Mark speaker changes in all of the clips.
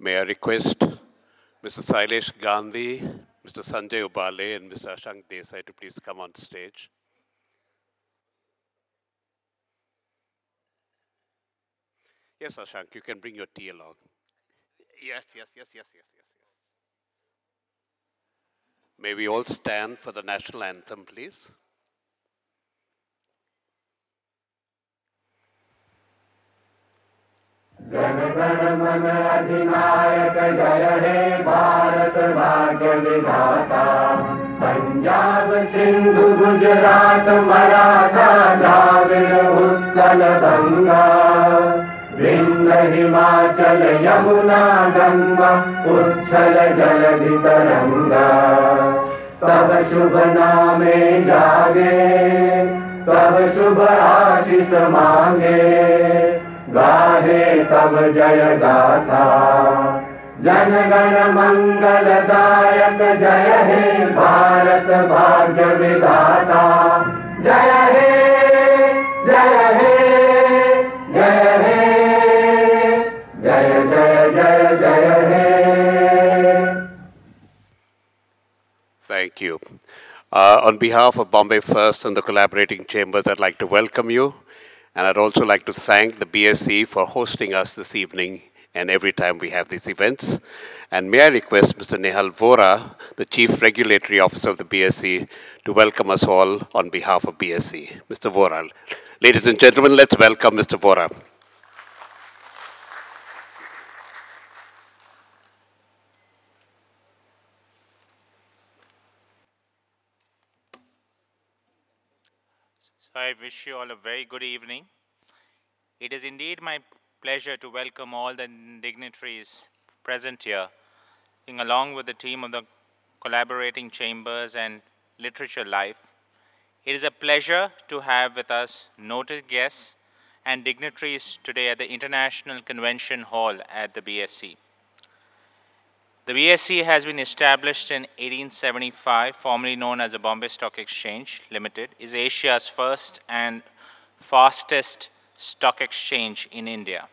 Speaker 1: May I request Mr. Sailesh Gandhi, Mr. Sanjay Ubale, and Mr. Ashank Desai to please come on stage. Yes, Ashank, you can bring your tea along. Yes, yes, yes, yes, yes, yes. May we all stand for the national anthem, please.
Speaker 2: अधिनायक
Speaker 3: जय हे भारत भाग्य विधाता पञ्जाब सिन्धु गुजरात मराठा जाग उत्कल गङ्गा वृन्द हिमाचल यमुना गङ्गा उच्छल जलधि वित तव शुभ नामे जागे शुभ आशिष मागे गाहे तब जय
Speaker 4: हे भारत भाग्य विधाता जय हे जय हे
Speaker 3: जय हे जय जय जय जय हे
Speaker 1: Thank you. Uh, on behalf of Bombay First and the collaborating chambers, I'd like to welcome you. And I'd also like to thank the BSE for hosting us this evening and every time we have these events. And may I request Mr. Nehal Vora, the Chief Regulatory Officer of the BSE, to welcome us all on behalf of BSE. Mr. Vora. Ladies and gentlemen, let's welcome Mr. Vora.
Speaker 5: I wish you all a very good evening. It is indeed my pleasure to welcome all the dignitaries present here, along with the team of the collaborating chambers and literature life. It is a pleasure to have with us noted guests and dignitaries today at the International Convention Hall at the BSC. The BSE has been established in 1875, formerly known as the Bombay Stock Exchange Limited, is Asia's first and fastest stock exchange in India.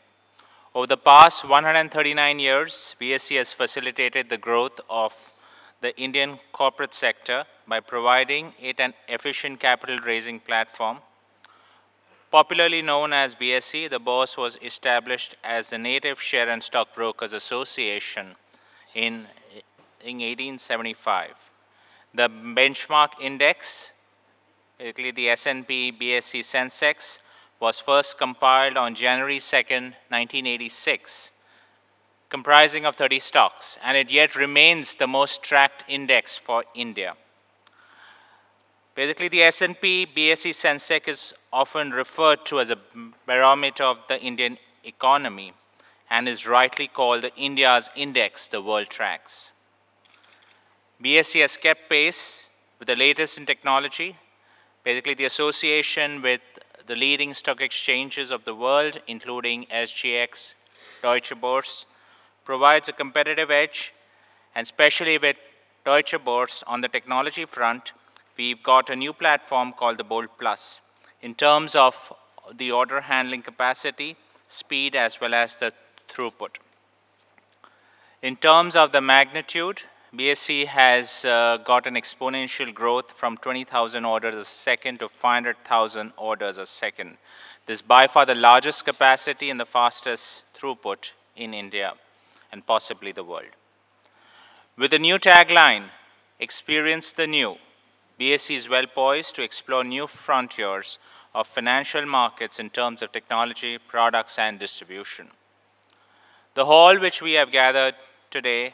Speaker 5: Over the past 139 years, BSE has facilitated the growth of the Indian corporate sector by providing it an efficient capital raising platform. Popularly known as BSE, the BOSS was established as the Native Share and Stock Brokers Association in, in 1875. The benchmark index, basically the S&P BSE Sensex, was first compiled on January 2nd, 1986, comprising of 30 stocks, and it yet remains the most tracked index for India. Basically, the S&P BSE Sensex is often referred to as a barometer of the Indian economy and is rightly called India's index the world tracks. BSc has kept pace with the latest in technology, basically the association with the leading stock exchanges of the world, including SGX, Deutsche Börse, provides a competitive edge, and especially with Deutsche Börse on the technology front, we've got a new platform called the Bolt Plus. In terms of the order handling capacity, speed, as well as the throughput. In terms of the magnitude, BSC has uh, got an exponential growth from 20,000 orders a second to 500,000 orders a second. This is by far the largest capacity and the fastest throughput in India and possibly the world. With the new tagline, experience the new, BSC is well poised to explore new frontiers of financial markets in terms of technology, products and distribution. The hall which we have gathered today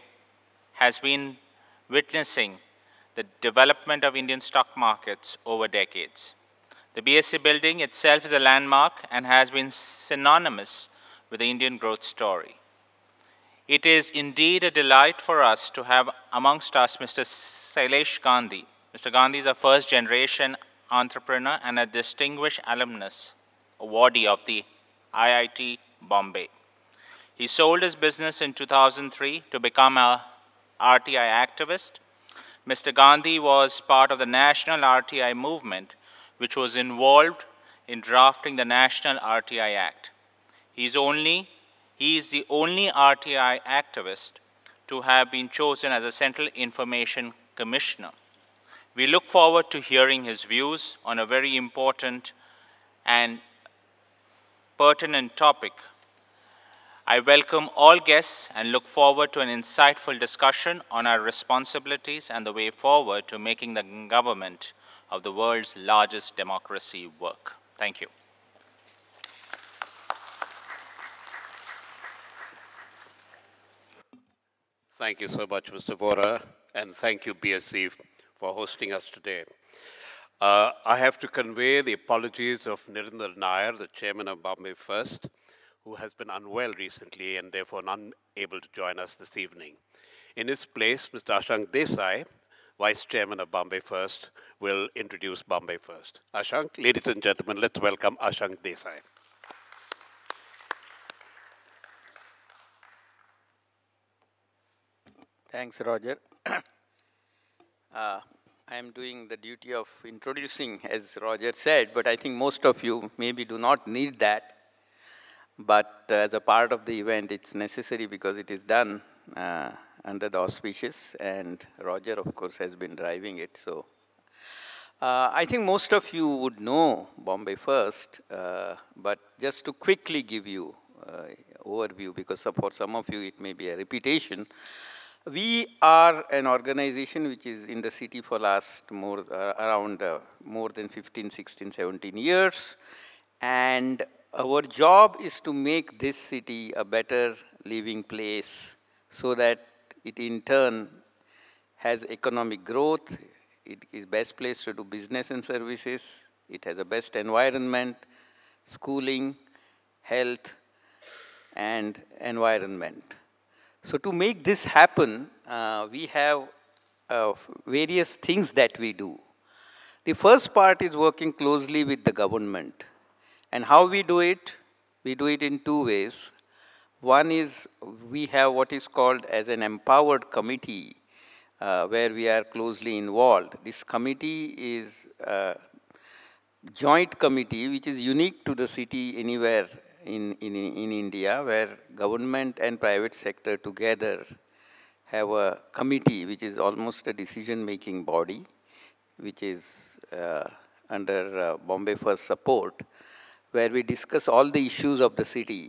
Speaker 5: has been witnessing the development of Indian stock markets over decades. The BSE building itself is a landmark and has been synonymous with the Indian growth story. It is indeed a delight for us to have amongst us Mr. Sailesh Gandhi. Mr. Gandhi is a first generation entrepreneur and a distinguished alumnus awardee of the IIT Bombay. He sold his business in 2003 to become a RTI activist. Mr. Gandhi was part of the national RTI movement, which was involved in drafting the National RTI Act. He's only, he is the only RTI activist to have been chosen as a Central Information Commissioner. We look forward to hearing his views on a very important and pertinent topic I welcome all guests and look forward to an insightful discussion on our responsibilities and the way forward to making the government of the world's largest democracy work. Thank you.
Speaker 1: Thank you so much, Mr. Vora, and thank you, BSC, for hosting us today. Uh, I have to convey the apologies of Nirinder Nair, the chairman of Bombay First, who has been unwell recently and therefore unable to join us this evening. In his place, Mr. Ashank Desai, Vice Chairman of Bombay First, will introduce Bombay First. Ashank, ladies and gentlemen, let's welcome Ashank Desai.
Speaker 6: Thanks, Roger. uh, I am doing the duty of introducing, as Roger said, but I think most of you maybe do not need that. But uh, as a part of the event, it's necessary because it is done uh, under the auspices, and Roger, of course, has been driving it. So uh, I think most of you would know Bombay First, uh, but just to quickly give you uh, overview, because for some of you it may be a repetition. We are an organization which is in the city for last more uh, around more than 15, 16, 17 years. And our job is to make this city a better living place so that it in turn has economic growth, it is best place to do business and services, it has a best environment, schooling, health, and environment. So to make this happen, uh, we have uh, various things that we do. The first part is working closely with the government. And how we do it? We do it in two ways. One is we have what is called as an empowered committee uh, where we are closely involved. This committee is a joint committee which is unique to the city anywhere in, in, in India where government and private sector together have a committee which is almost a decision-making body which is uh, under uh, Bombay First support where we discuss all the issues of the city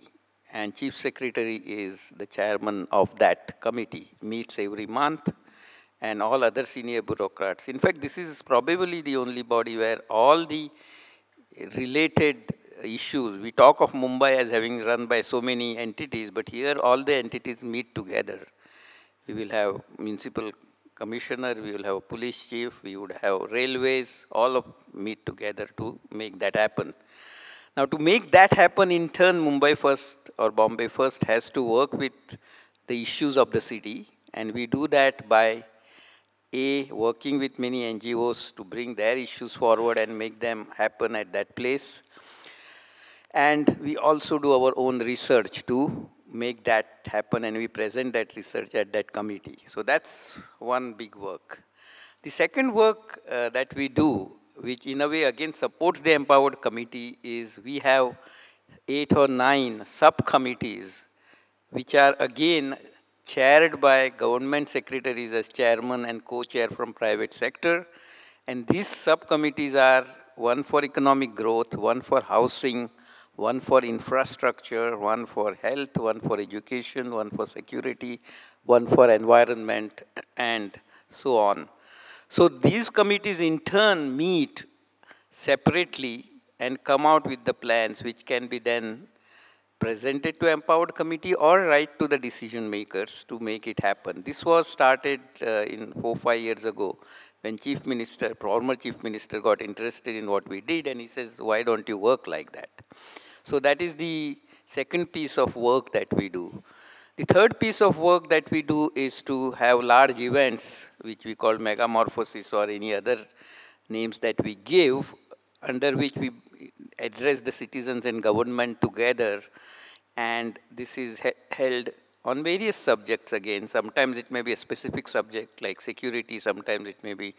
Speaker 6: and chief secretary is the chairman of that committee, meets every month and all other senior bureaucrats. In fact, this is probably the only body where all the related issues, we talk of Mumbai as having run by so many entities, but here all the entities meet together. We will have municipal commissioner, we will have a police chief, we would have railways, all of meet together to make that happen. Now, to make that happen in turn, Mumbai first or Bombay first has to work with the issues of the city. And we do that by A, working with many NGOs to bring their issues forward and make them happen at that place. And we also do our own research to make that happen and we present that research at that committee. So that's one big work. The second work uh, that we do which in a way again supports the empowered committee is we have eight or nine subcommittees which are again chaired by government secretaries as chairman and co-chair from private sector and these subcommittees are one for economic growth, one for housing, one for infrastructure, one for health, one for education, one for security, one for environment, and so on. So these committees in turn meet separately and come out with the plans which can be then presented to empowered committee or right to the decision makers to make it happen. This was started uh, in four, five years ago when chief minister, former chief minister got interested in what we did and he says, why don't you work like that? So that is the second piece of work that we do. The third piece of work that we do is to have large events, which we call megamorphosis or any other names that we give, under which we address the citizens and government together. And this is he held on various subjects again. Sometimes it may be a specific subject like security, sometimes it may be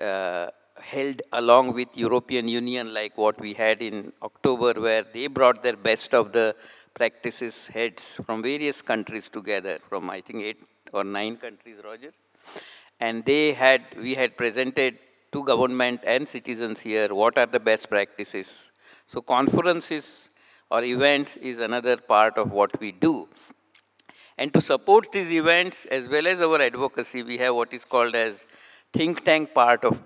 Speaker 6: uh, held along with European Union like what we had in October where they brought their best of the practices heads from various countries together, from I think eight or nine countries, Roger. And they had, we had presented to government and citizens here what are the best practices. So conferences or events is another part of what we do. And to support these events as well as our advocacy, we have what is called as think tank part of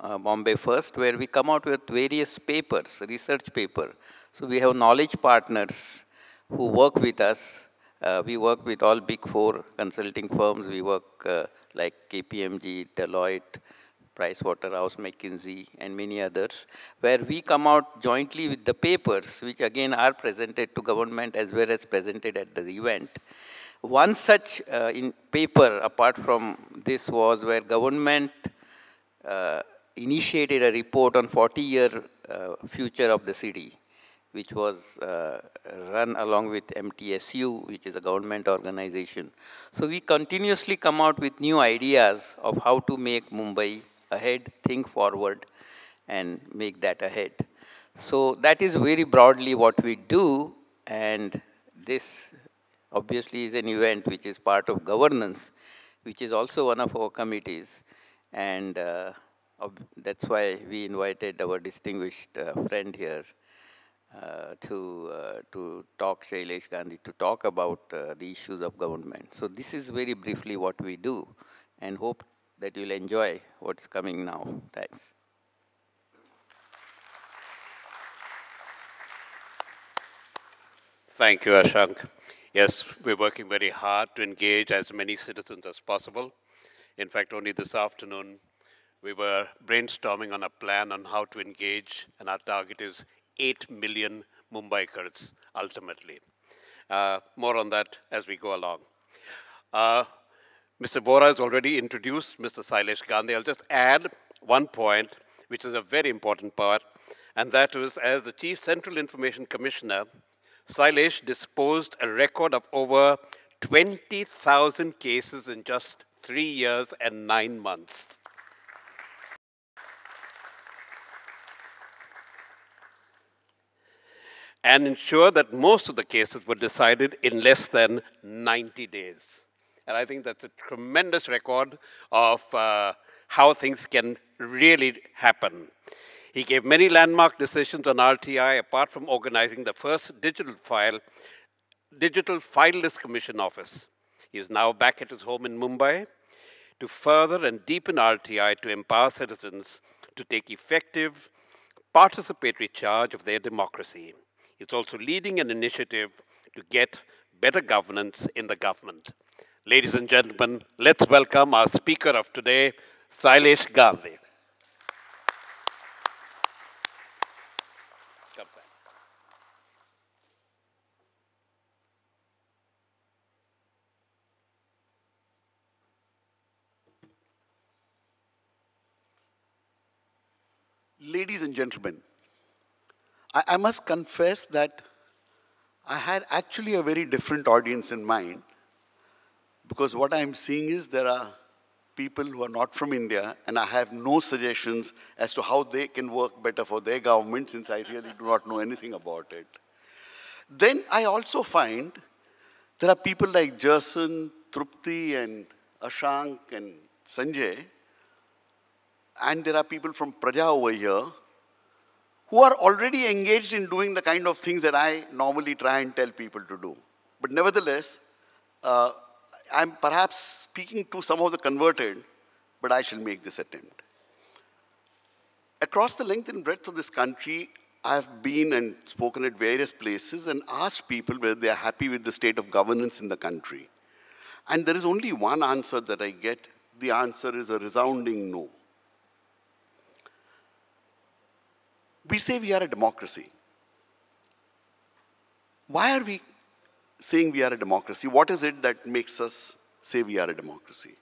Speaker 6: uh, Bombay first, where we come out with various papers, research paper. So we have knowledge partners who work with us. Uh, we work with all big four consulting firms. We work uh, like KPMG, Deloitte, Pricewaterhouse, McKinsey, and many others, where we come out jointly with the papers, which again are presented to government as well as presented at the event. One such uh, in paper, apart from this, was where government uh, initiated a report on 40-year uh, future of the city, which was uh, run along with MTSU, which is a government organization. So we continuously come out with new ideas of how to make Mumbai ahead, think forward, and make that ahead. So that is very broadly what we do, and this obviously is an event which is part of governance, which is also one of our committees. And uh, that's why we invited our distinguished uh, friend here uh, to, uh, to talk, Shailesh Gandhi, to talk about the issues of government. So this is very briefly what we do and hope that you'll enjoy what's coming now. Thanks.
Speaker 1: Thank you, Ashank. Yes, we're working very hard to engage as many citizens as possible. In fact, only this afternoon, we were brainstorming on a plan on how to engage, and our target is 8 million Mumbaikars ultimately. Uh, more on that as we go along. Uh, Mr. Bora has already introduced Mr. Silesh Gandhi. I'll just add one point, which is a very important part, and that was as the Chief Central Information Commissioner, Silesh disposed a record of over 20,000 cases in just three years and nine months. and ensure that most of the cases were decided in less than 90 days. And I think that's a tremendous record of uh, how things can really happen. He gave many landmark decisions on RTI apart from organizing the first digital file, digital file commission office. He is now back at his home in Mumbai to further and deepen RTI to empower citizens to take effective, participatory charge of their democracy is also leading an initiative to get better governance in the government. Ladies and gentlemen, let's welcome our speaker of today, Silas Gandhi.
Speaker 7: Ladies and gentlemen, I, I must confess that I had actually a very different audience in mind because what I'm seeing is there are people who are not from India, and I have no suggestions as to how they can work better for their government since I really do not know anything about it. Then I also find there are people like Jerson, Trupti, and Ashank, and Sanjay, and there are people from Praja over here who are already engaged in doing the kind of things that I normally try and tell people to do. But nevertheless, uh, I'm perhaps speaking to some of the converted, but I shall make this attempt. Across the length and breadth of this country, I've been and spoken at various places and asked people whether they're happy with the state of governance in the country. And there is only one answer that I get. The answer is a resounding no. We say we are a democracy. Why are we saying we are a democracy? What is it that makes us say we are a democracy?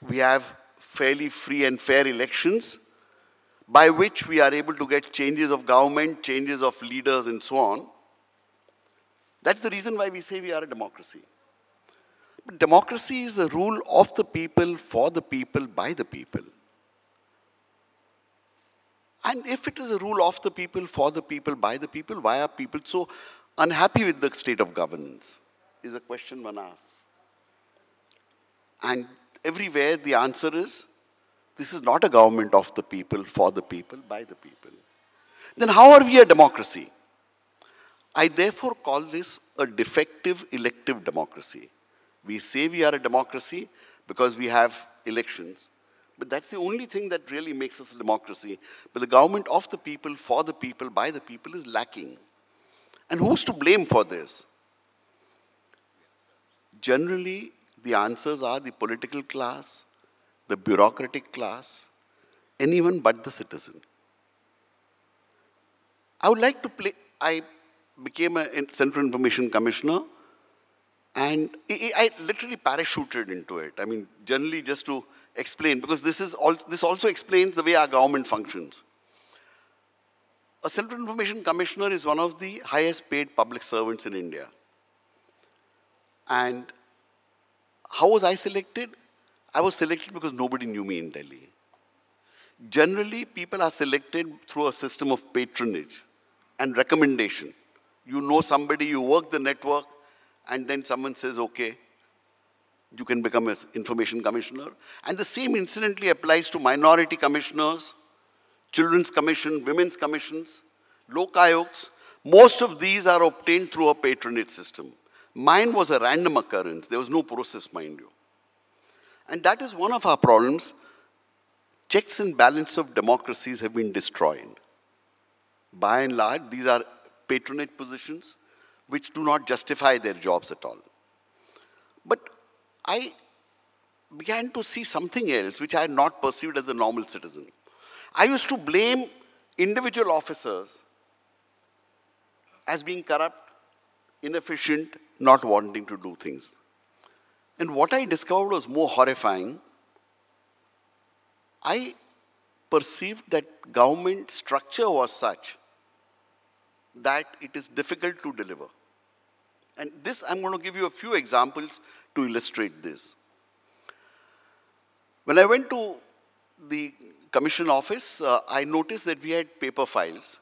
Speaker 7: We have fairly free and fair elections by which we are able to get changes of government, changes of leaders, and so on. That's the reason why we say we are a democracy. But democracy is the rule of the people, for the people, by the people. And if it is a rule of the people, for the people, by the people, why are people so unhappy with the state of governance? Is a question one asks. And everywhere the answer is this is not a government of the people, for the people, by the people. Then how are we a democracy? I therefore call this a defective elective democracy. We say we are a democracy because we have elections, but that's the only thing that really makes us a democracy. But the government of the people, for the people, by the people is lacking. And who's to blame for this? Generally, the answers are the political class, the bureaucratic class, anyone but the citizen. I would like to play, I became a Central Information Commissioner and I literally parachuted into it. I mean, generally just to explain, because this, is al this also explains the way our government functions. A Central Information Commissioner is one of the highest paid public servants in India. And how was I selected? I was selected because nobody knew me in Delhi. Generally, people are selected through a system of patronage and recommendation. You know somebody, you work the network, and then someone says, okay, you can become an information commissioner. And the same incidentally applies to minority commissioners, children's commission, women's commissions, local ayok's. Most of these are obtained through a patronage system. Mine was a random occurrence. There was no process, mind you. And that is one of our problems. Checks and balance of democracies have been destroyed. By and large, these are patronage positions which do not justify their jobs at all. But I began to see something else which I had not perceived as a normal citizen. I used to blame individual officers as being corrupt, inefficient, not wanting to do things. And what I discovered was more horrifying. I perceived that government structure was such that it is difficult to deliver. And this, I'm going to give you a few examples to illustrate this. When I went to the commission office, uh, I noticed that we had paper files,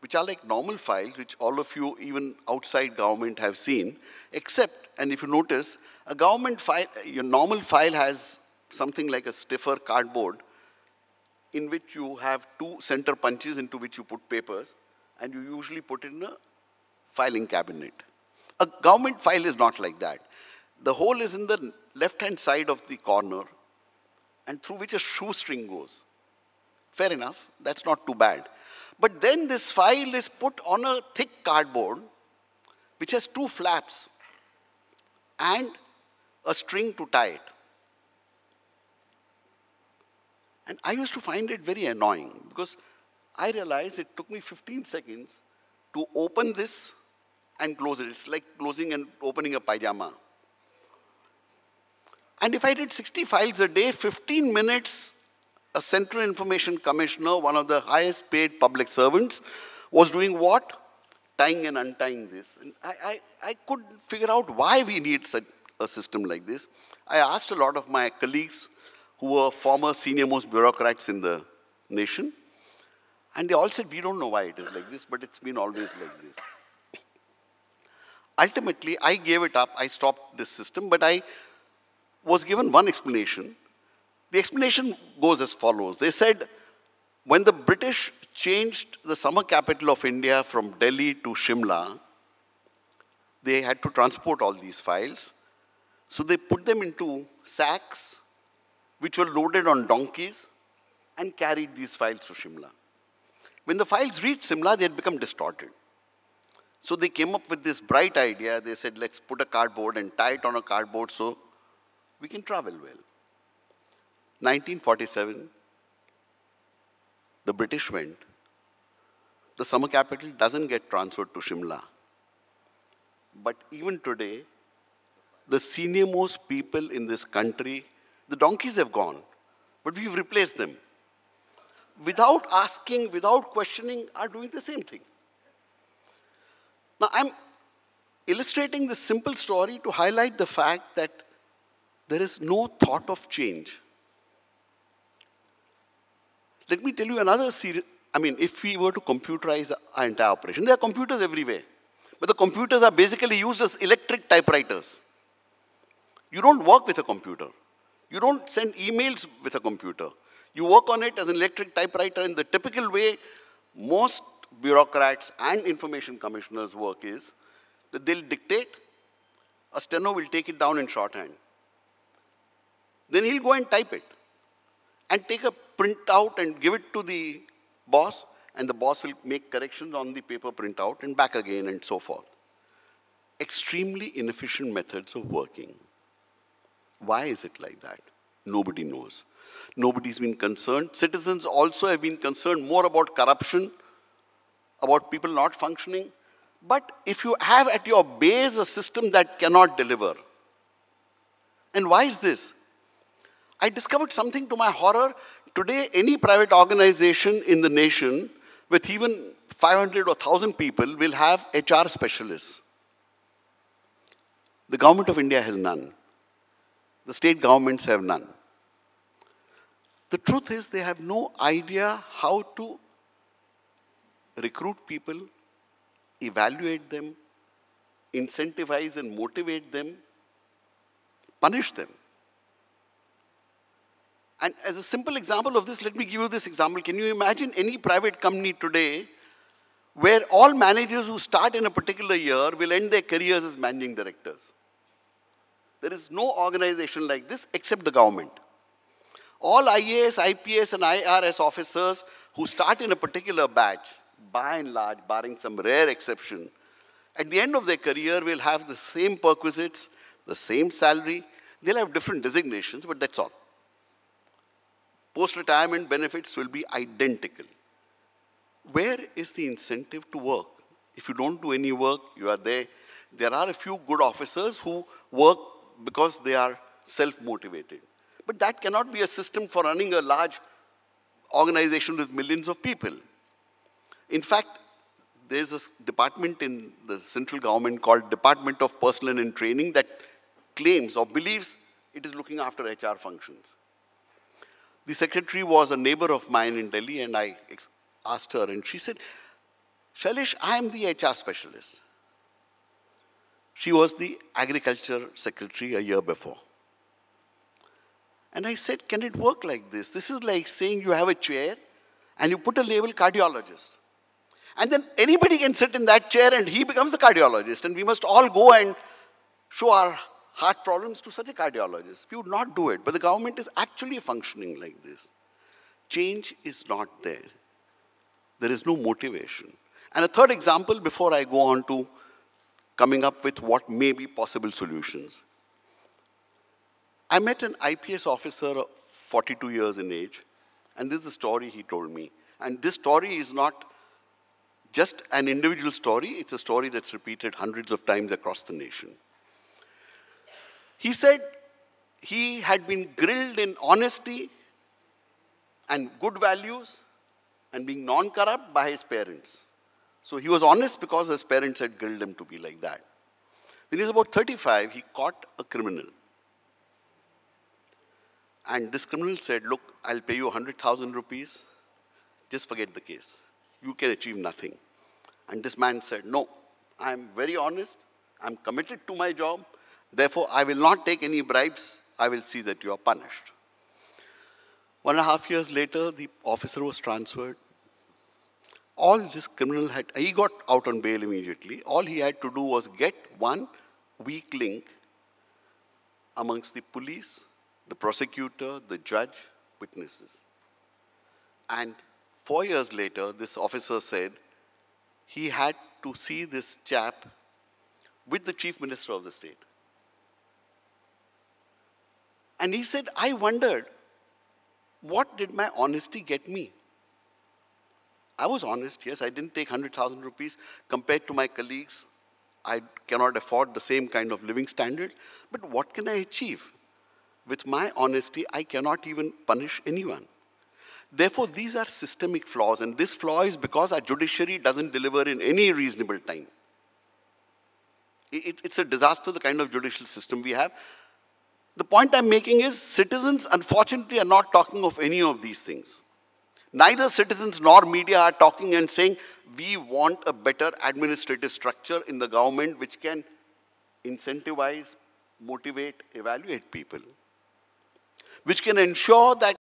Speaker 7: which are like normal files, which all of you, even outside government, have seen, except, and if you notice, a government file, your normal file has something like a stiffer cardboard in which you have two center punches into which you put papers, and you usually put it in a filing cabinet. A government file is not like that. The hole is in the left-hand side of the corner and through which a shoestring goes. Fair enough, that's not too bad. But then this file is put on a thick cardboard which has two flaps and a string to tie it. And I used to find it very annoying because I realized it took me 15 seconds to open this and close it. It's like closing and opening a pyjama. And if I did 60 files a day, 15 minutes, a Central Information Commissioner, one of the highest paid public servants, was doing what? Tying and untying this. And I, I, I couldn't figure out why we need such a system like this. I asked a lot of my colleagues who were former senior most bureaucrats in the nation, and they all said, we don't know why it is like this, but it's been always like this ultimately, I gave it up. I stopped this system, but I was given one explanation. The explanation goes as follows. They said, when the British changed the summer capital of India from Delhi to Shimla, they had to transport all these files. So they put them into sacks, which were loaded on donkeys, and carried these files to Shimla. When the files reached Shimla, they had become distorted. So they came up with this bright idea. They said, let's put a cardboard and tie it on a cardboard so we can travel well. 1947, the British went. The summer capital doesn't get transferred to Shimla. But even today, the senior most people in this country, the donkeys have gone, but we've replaced them. Without asking, without questioning, are doing the same thing. Now, I'm illustrating this simple story to highlight the fact that there is no thought of change. Let me tell you another series. I mean, if we were to computerize our entire operation, there are computers everywhere. But the computers are basically used as electric typewriters. You don't work with a computer. You don't send emails with a computer. You work on it as an electric typewriter in the typical way most bureaucrats and information commissioners work is that they'll dictate, a steno will take it down in shorthand then he'll go and type it and take a printout and give it to the boss, and the boss will make corrections on the paper printout and back again and so forth. Extremely inefficient methods of working. Why is it like that? Nobody knows. Nobody's been concerned. Citizens also have been concerned more about corruption, about people not functioning. But if you have at your base a system that cannot deliver, and why is this? I discovered something to my horror. Today, any private organization in the nation with even 500 or 1,000 people will have HR specialists. The government of India has none. The state governments have none. The truth is, they have no idea how to recruit people, evaluate them, incentivize and motivate them, punish them. And as a simple example of this, let me give you this example. Can you imagine any private company today where all managers who start in a particular year will end their careers as managing directors? There is no organization like this except the government. All IAS, IPS, and IRS officers who start in a particular batch, by and large, barring some rare exception, at the end of their career will have the same perquisites, the same salary. They'll have different designations, but that's all post-retirement benefits will be identical. Where is the incentive to work? If you don't do any work, you are there. There are a few good officers who work because they are self-motivated. But that cannot be a system for running a large organization with millions of people. In fact, there's a department in the central government called Department of Personnel and Training that claims or believes it is looking after HR functions. The secretary was a neighbor of mine in Delhi, and I asked her, and she said, Shalish, I am the HR specialist. She was the agriculture secretary a year before. And I said, Can it work like this? This is like saying you have a chair and you put a label cardiologist. And then anybody can sit in that chair and he becomes a cardiologist. And we must all go and show our heart problems to such a cardiologist. We would not do it, but the government is actually functioning like this. Change is not there. There is no motivation. And a third example before I go on to coming up with what may be possible solutions. I met an IPS officer 42 years in age, and this is the story he told me. And this story is not just an individual story, it's a story that's repeated hundreds of times across the nation. He said he had been grilled in honesty and good values and being non corrupt by his parents. So he was honest because his parents had grilled him to be like that. When he was about 35, he caught a criminal. And this criminal said, Look, I'll pay you 100,000 rupees. Just forget the case. You can achieve nothing. And this man said, No, I'm very honest. I'm committed to my job. Therefore, I will not take any bribes. I will see that you are punished. One and a half years later, the officer was transferred. All this criminal had, he got out on bail immediately. All he had to do was get one weak link amongst the police, the prosecutor, the judge, witnesses. And four years later, this officer said he had to see this chap with the chief minister of the state. And he said, I wondered, what did my honesty get me? I was honest, yes, I didn't take 100,000 rupees compared to my colleagues. I cannot afford the same kind of living standard, but what can I achieve? With my honesty, I cannot even punish anyone. Therefore, these are systemic flaws, and this flaw is because our judiciary doesn't deliver in any reasonable time. It, it's a disaster, the kind of judicial system we have. The point I'm making is citizens, unfortunately, are not talking of any of these things. Neither citizens nor media are talking and saying, we want a better administrative structure in the government which can incentivize, motivate, evaluate people, which can ensure that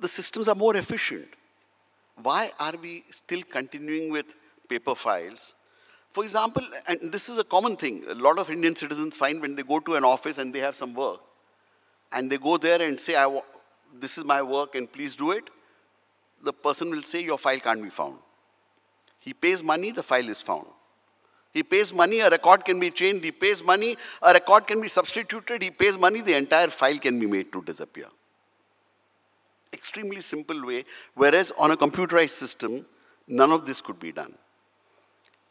Speaker 7: the systems are more efficient. Why are we still continuing with paper files for example, and this is a common thing, a lot of Indian citizens find when they go to an office and they have some work, and they go there and say, this is my work and please do it, the person will say, your file can't be found. He pays money, the file is found. He pays money, a record can be changed. He pays money, a record can be substituted. He pays money, the entire file can be made to disappear. Extremely simple way, whereas on a computerized system, none of this could be done.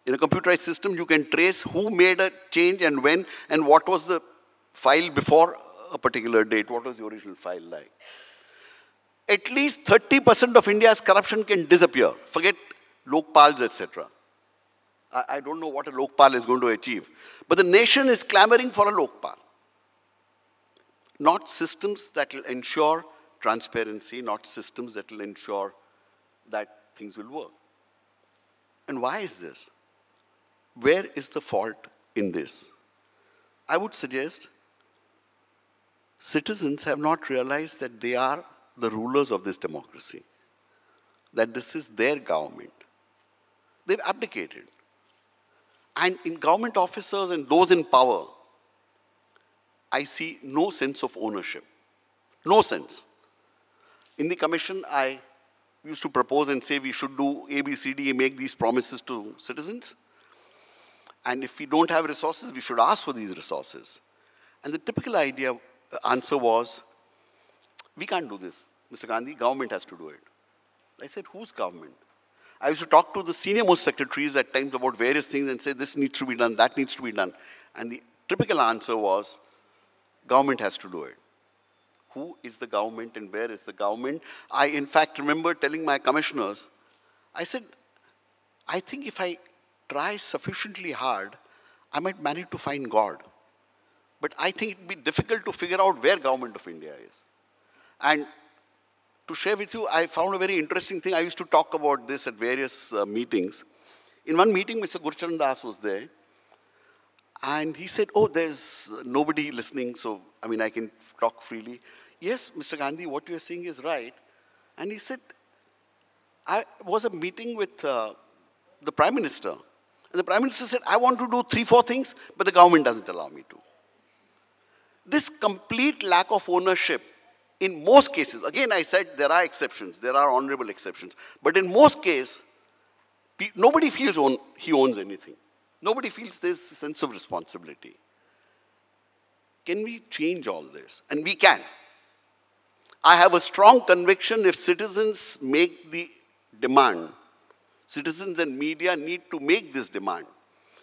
Speaker 7: In a computerized system, you can trace who made a change and when, and what was the file before a particular date, what was the original file like. At least 30% of India's corruption can disappear. Forget Lokpals, etc. I, I don't know what a Lokpal is going to achieve. But the nation is clamoring for a Lokpal. Not systems that will ensure transparency, not systems that will ensure that things will work. And why is this? where is the fault in this? I would suggest citizens have not realized that they are the rulers of this democracy, that this is their government. They've abdicated. And in government officers and those in power, I see no sense of ownership. No sense. In the commission, I used to propose and say we should do A, B, C, D, make these promises to citizens. And if we don't have resources, we should ask for these resources. And the typical idea uh, answer was, we can't do this. Mr. Gandhi, government has to do it. I said, whose government? I used to talk to the senior most secretaries at times about various things and say, this needs to be done, that needs to be done. And the typical answer was, government has to do it. Who is the government and where is the government? I, in fact, remember telling my commissioners, I said, I think if I try sufficiently hard, I might manage to find God. But I think it'd be difficult to figure out where government of India is. And to share with you, I found a very interesting thing. I used to talk about this at various uh, meetings. In one meeting, Mr. Gurcharan Das was there. And he said, oh, there's nobody listening, so, I mean, I can talk freely. Yes, Mr. Gandhi, what you're saying is right. And he said, I was a meeting with uh, the Prime Minister and the Prime Minister said, I want to do three, four things, but the government doesn't allow me to. This complete lack of ownership in most cases, again I said there are exceptions, there are honorable exceptions, but in most cases, nobody feels own, he owns anything. Nobody feels this sense of responsibility. Can we change all this? And we can. I have a strong conviction if citizens make the demand Citizens and media need to make this demand,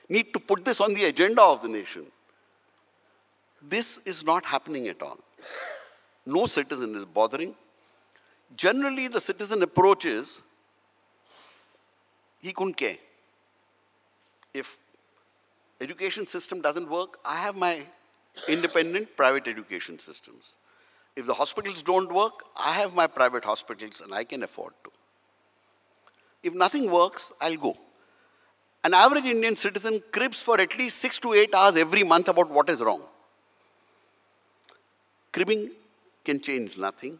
Speaker 7: need to put this on the agenda of the nation. This is not happening at all. No citizen is bothering. Generally, the citizen approach is he couldn't care. If education system doesn't work, I have my independent private education systems. If the hospitals don't work, I have my private hospitals and I can afford to. If nothing works, I'll go. An average Indian citizen cribs for at least six to eight hours every month about what is wrong. Cribbing can change nothing,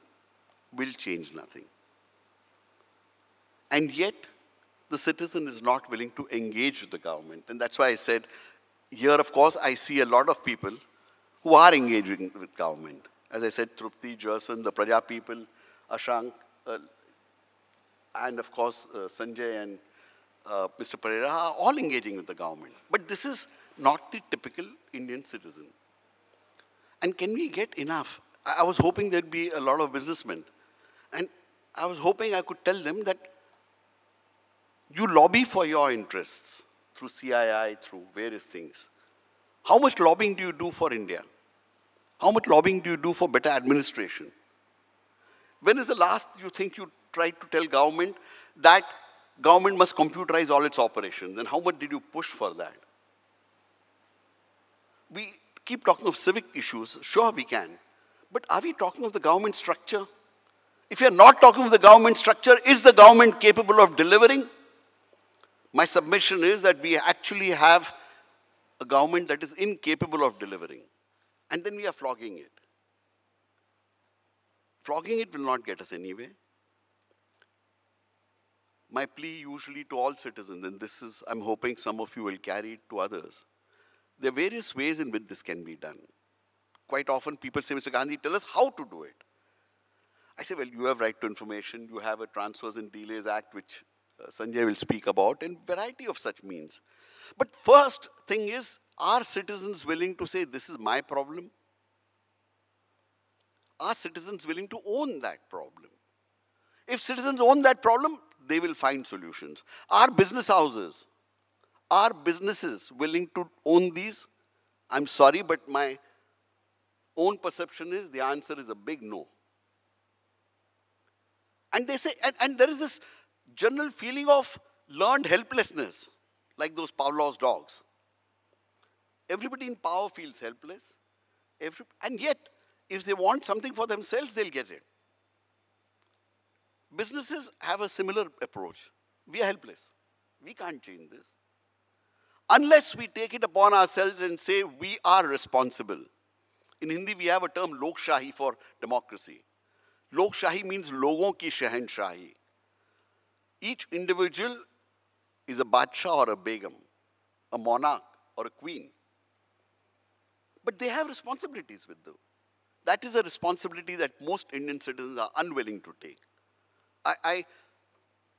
Speaker 7: will change nothing. And yet, the citizen is not willing to engage with the government. And that's why I said, here, of course, I see a lot of people who are engaging with government. As I said, Trupti, Jerson, the Praja people, Ashank, uh, and of course uh, Sanjay and uh, Mr. Pereira are all engaging with the government. But this is not the typical Indian citizen. And can we get enough? I, I was hoping there'd be a lot of businessmen. And I was hoping I could tell them that you lobby for your interests through CII, through various things. How much lobbying do you do for India? How much lobbying do you do for better administration? When is the last you think you tried to tell government that government must computerize all its operations. And how much did you push for that? We keep talking of civic issues. Sure, we can. But are we talking of the government structure? If you're not talking of the government structure, is the government capable of delivering? My submission is that we actually have a government that is incapable of delivering. And then we are flogging it. Flogging it will not get us anywhere my plea usually to all citizens, and this is, I'm hoping some of you will carry it to others. There are various ways in which this can be done. Quite often people say, Mr. Gandhi, tell us how to do it. I say, well, you have right to information. You have a Transfers and Delays Act, which uh, Sanjay will speak about, and variety of such means. But first thing is, are citizens willing to say, this is my problem? Are citizens willing to own that problem? If citizens own that problem, they will find solutions. Are business houses, are businesses willing to own these? I'm sorry, but my own perception is the answer is a big no. And they say, and, and there is this general feeling of learned helplessness, like those Pavlov's dogs. Everybody in power feels helpless. Every, and yet, if they want something for themselves, they'll get it. Businesses have a similar approach. We are helpless. We can't change this. Unless we take it upon ourselves and say we are responsible. In Hindi, we have a term "lokshahi" for democracy. Lokshahi means Logon ki Shahi. Each individual is a bacha or a Begum, a monarch or a queen. But they have responsibilities with them. That is a responsibility that most Indian citizens are unwilling to take. I, I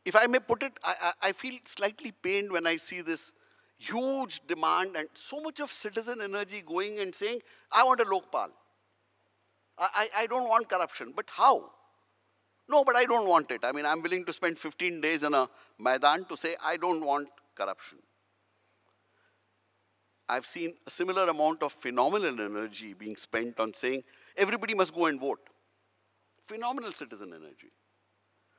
Speaker 7: if I may put it, I, I, feel slightly pained when I see this huge demand and so much of citizen energy going and saying, I want a Lokpal. I, I, I don't want corruption. But how? No, but I don't want it. I mean, I'm willing to spend 15 days in a Maidan to say, I don't want corruption. I've seen a similar amount of phenomenal energy being spent on saying, everybody must go and vote. Phenomenal citizen energy.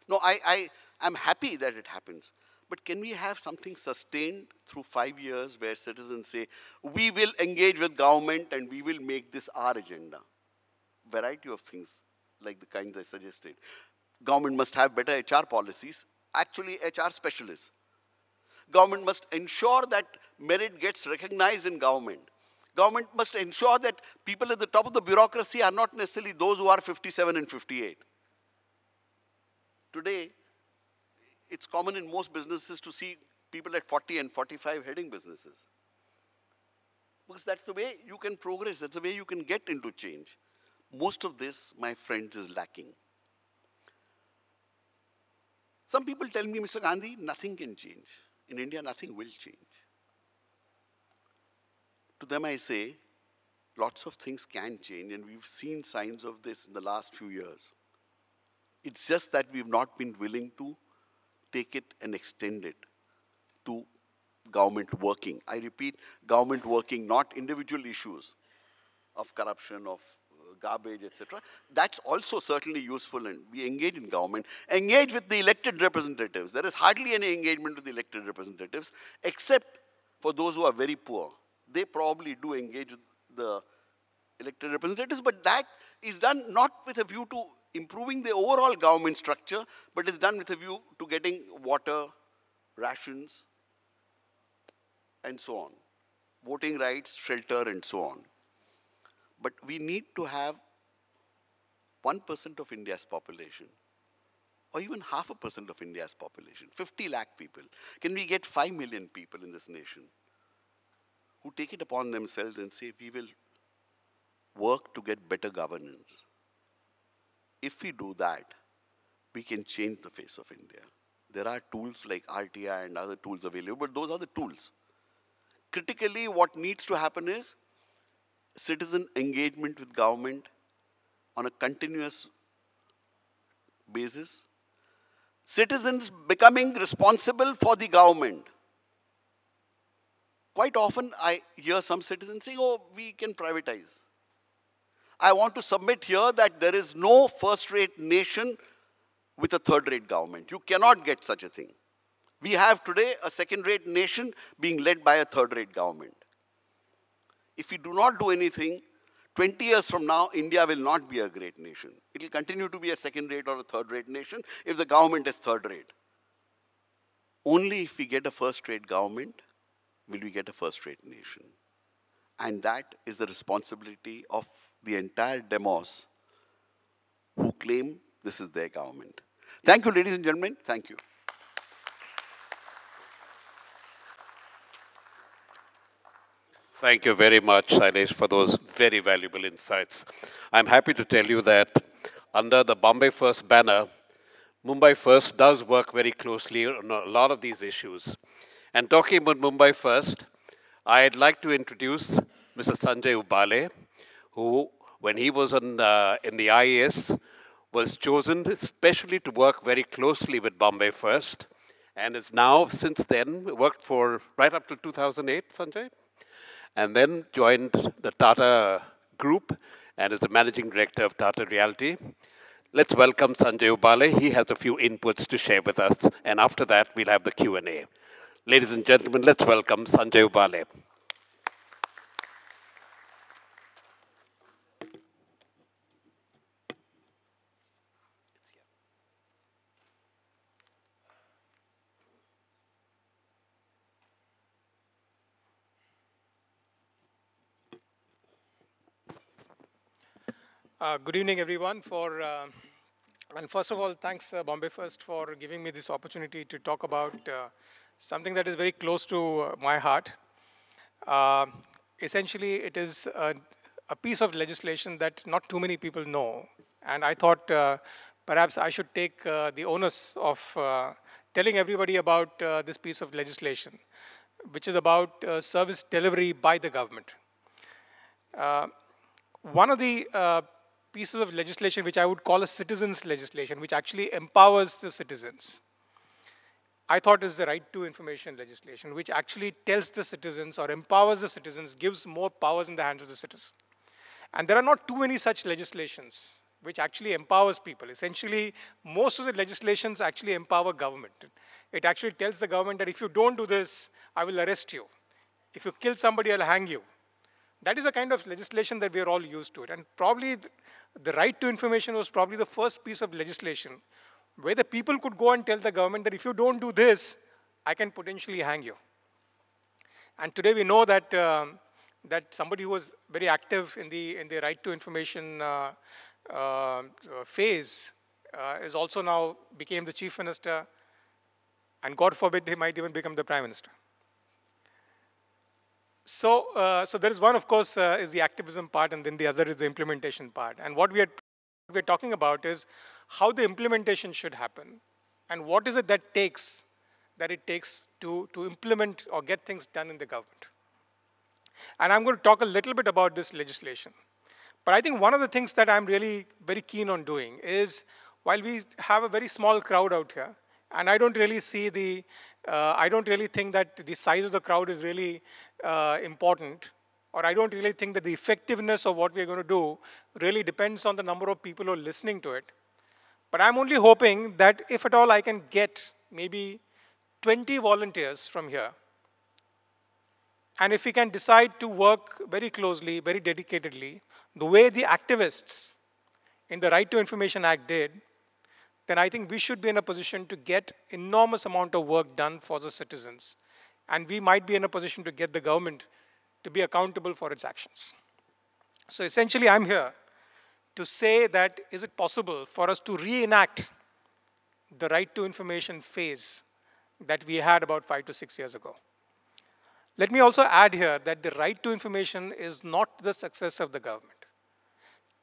Speaker 7: No, I, I, I'm happy that it happens. But can we have something sustained through five years where citizens say, we will engage with government and we will make this our agenda? Variety of things like the kinds I suggested. Government must have better HR policies, actually HR specialists. Government must ensure that merit gets recognized in government. Government must ensure that people at the top of the bureaucracy are not necessarily those who are 57 and 58. Today, it's common in most businesses to see people at 40 and 45 heading businesses. Because that's the way you can progress, that's the way you can get into change. Most of this, my friends, is lacking. Some people tell me, Mr. Gandhi, nothing can change. In India, nothing will change. To them, I say, lots of things can change, and we've seen signs of this in the last few years. It's just that we've not been willing to take it and extend it to government working. I repeat, government working, not individual issues of corruption, of uh, garbage, etc. That's also certainly useful, and we engage in government. Engage with the elected representatives. There is hardly any engagement with the elected representatives, except for those who are very poor. They probably do engage with the elected representatives, but that is done not with a view to improving the overall government structure, but is done with a view to getting water, rations, and so on. Voting rights, shelter, and so on. But we need to have 1% of India's population, or even half a percent of India's population, 50 lakh people. Can we get 5 million people in this nation who take it upon themselves and say, we will work to get better governance? If we do that, we can change the face of India. There are tools like RTI and other tools available, but those are the tools. Critically, what needs to happen is citizen engagement with government on a continuous basis. Citizens becoming responsible for the government. Quite often, I hear some citizens saying, oh, we can privatize. I want to submit here that there is no first rate nation with a third rate government. You cannot get such a thing. We have today a second rate nation being led by a third rate government. If we do not do anything, 20 years from now, India will not be a great nation. It will continue to be a second rate or a third rate nation if the government is third rate. Only if we get a first rate government will we get a first rate nation. And that is the responsibility of the entire demos who claim this is their government. Thank you, ladies and gentlemen. Thank you.
Speaker 1: Thank you very much, Silesh, for those very valuable insights. I'm happy to tell you that under the Bombay First banner, Mumbai First does work very closely on a lot of these issues. And talking about Mumbai First, I'd like to introduce Mr. Sanjay Ubale, who, when he was on, uh, in the IAS, was chosen especially to work very closely with Bombay First, and has now, since then, worked for right up to 2008, Sanjay, and then joined the Tata Group and is the managing director of Tata Realty. Let's welcome Sanjay Ubale. He has a few inputs to share with us, and after that, we'll have the Q&A. Ladies and gentlemen, let's welcome Sanjay Ubale.
Speaker 8: Uh, good evening, everyone. For uh, and first of all, thanks uh, Bombay First for giving me this opportunity to talk about uh, something that is very close to uh, my heart. Uh, essentially, it is a, a, piece of legislation that not too many people know. And I thought uh, perhaps I should take uh, the onus of uh, telling everybody about uh, this piece of legislation, which is about service delivery by the government. one of the pieces of legislation which I would call a citizen's legislation, which actually empowers the citizens. I thought is the right to information legislation, which actually tells the citizens or empowers the citizens, gives more powers in the hands of the citizen. And there are not too many such legislations which actually empowers people. Essentially, most of the legislations actually empower government. It actually tells the government that if you don't do this, I will arrest you. If you kill somebody, I'll hang you. That is the kind of legislation that we are all used to it. And probably the right to information was probably the first piece of legislation where the people could go and tell the government that if you don't do this, I can potentially hang you. And today we know that, um, that somebody who was very active in the, in the right to information uh, uh, phase uh, is also now became the chief minister, and God forbid he might even become the prime minister. So, uh, so there is one, of course, uh, is the activism part, and then the other is the implementation part. And what we are, what we are talking about is how the implementation should happen and what is it that takes that it takes to, to implement or get things done in the government. And I'm going to talk a little bit about this legislation. But I think one of the things that I'm really very keen on doing is while we have a very small crowd out here, and I don't really see the, uh, I don't really think that the size of the crowd is really uh, important, or I don't really think that the effectiveness of what we're going to do really depends on the number of people who are listening to it. But I'm only hoping that if at all I can get maybe 20 volunteers from here. And if we can decide to work very closely, very dedicatedly, the way the activists in the Right to Information Act did, then I think we should be in a position to get enormous amount of work done for the citizens. And we might be in a position to get the government to be accountable for its actions. So essentially, I'm here to say that is it possible for us to reenact the right to information phase that we had about five to six years ago. Let me also add here that the right to information is not the success of the government.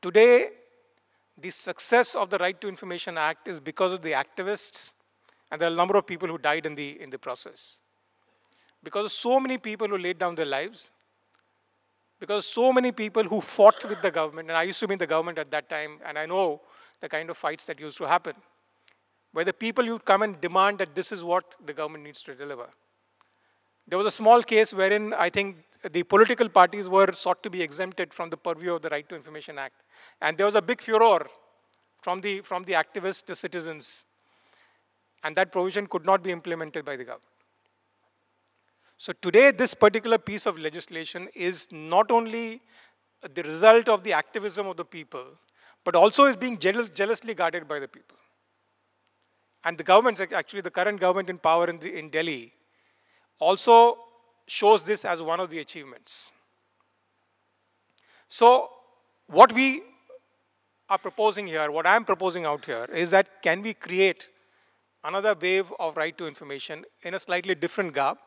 Speaker 8: Today, the success of the Right to Information Act is because of the activists, and there are a number of people who died in the, in the process. Because so many people who laid down their lives, because so many people who fought with the government, and I used to be in the government at that time, and I know the kind of fights that used to happen, where the people would come and demand that this is what the government needs to deliver. There was a small case wherein I think the political parties were sought to be exempted from the purview of the Right to Information Act. And there was a big furor from the, from the activists to citizens. And that provision could not be implemented by the government. So today, this particular piece of legislation is not only the result of the activism of the people, but also is being jealously guarded by the people. And the government, actually the current government in power in, the, in Delhi, also shows this as one of the achievements. So what we are proposing here, what I'm proposing out here, is that can we create another wave of right to information in a slightly different garb,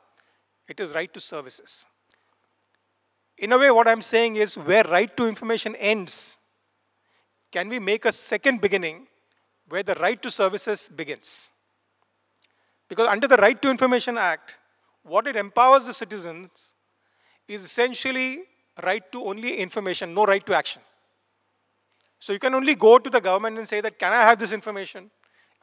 Speaker 8: it is right to services. In a way, what I'm saying is where right to information ends, can we make a second beginning where the right to services begins? Because under the Right to Information Act, what it empowers the citizens is essentially right to only information, no right to action. So you can only go to the government and say that, can I have this information?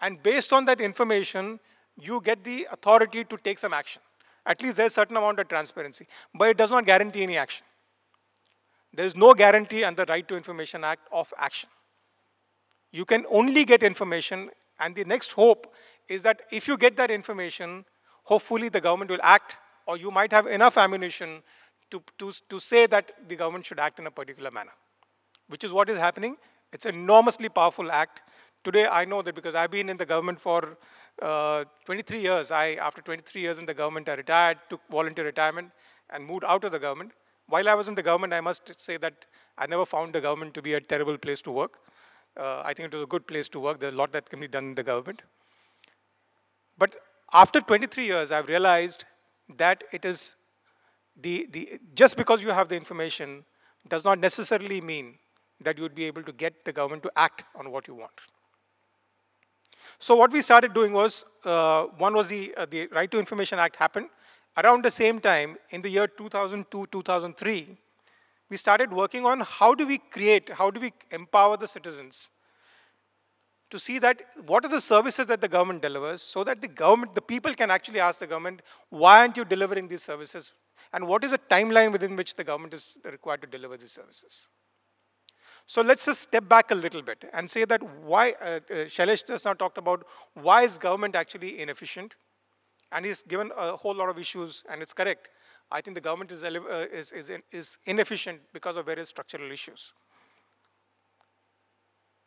Speaker 8: And based on that information, you get the authority to take some action. At least there's a certain amount of transparency. But it does not guarantee any action. There is no guarantee under Right to Information Act of action. You can only get information, and the next hope is that if you get that information, hopefully the government will act, or you might have enough ammunition to, to, to say that the government should act in a particular manner, which is what is happening. It's an enormously powerful act today I know that because I've been in the government for uh, 23 years. I, after 23 years in the government, I retired, took volunteer retirement, and moved out of the government. While I was in the government, I must say that I never found the government to be a terrible place to work. Uh, I think it was a good place to work. There's a lot that can be done in the government. But after 23 years, I've realized that it is the, the just because you have the information does not necessarily mean that you would be able to get the government to act on what you want. So what we started doing was, uh, one was the, uh, the Right to Information Act happened. Around the same time, in the year 2002, 2003, we started working on how do we create, how do we empower the citizens to see that what are the services that the government delivers so that the government, the people can actually ask the government, why aren't you delivering these services? And what is the timeline within which the government is required to deliver these services? So let's just step back a little bit and say that why, uh, has uh, Shailesh just now talked about why is government actually inefficient? And he's given a whole lot of issues, and it's correct. I think the government is, uh, is, is, is inefficient because of various structural issues.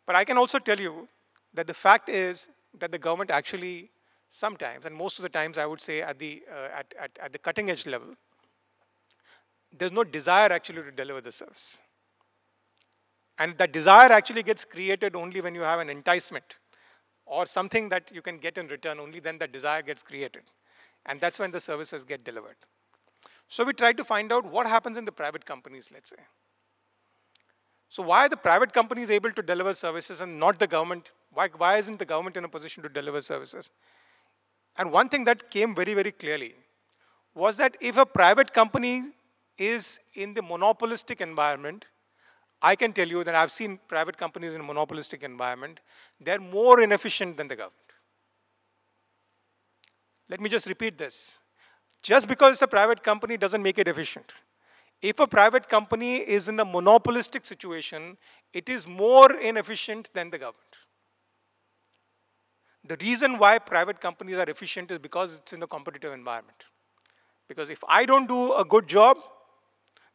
Speaker 8: But I can also tell you that the fact is that the government actually sometimes, and most of the times I would say at the, uh, at, at, at the cutting edge level, there's no desire actually to deliver the service. And that desire actually gets created only when you have an enticement or something that you can get in return, only then that desire gets created. And that's when the services get delivered. So we try to find out what happens in the private companies, let's say. So why are the private companies able to deliver services and not the government? Why, why isn't the government in a position to deliver services? And one thing that came very, very clearly was that if a private company is in the monopolistic environment, I can tell you that I've seen private companies in a monopolistic environment, they're more inefficient than the government. Let me just repeat this. Just because it's a private company doesn't make it efficient. If a private company is in a monopolistic situation, it is more inefficient than the government. The reason why private companies are efficient is because it's in a competitive environment. Because if I don't do a good job,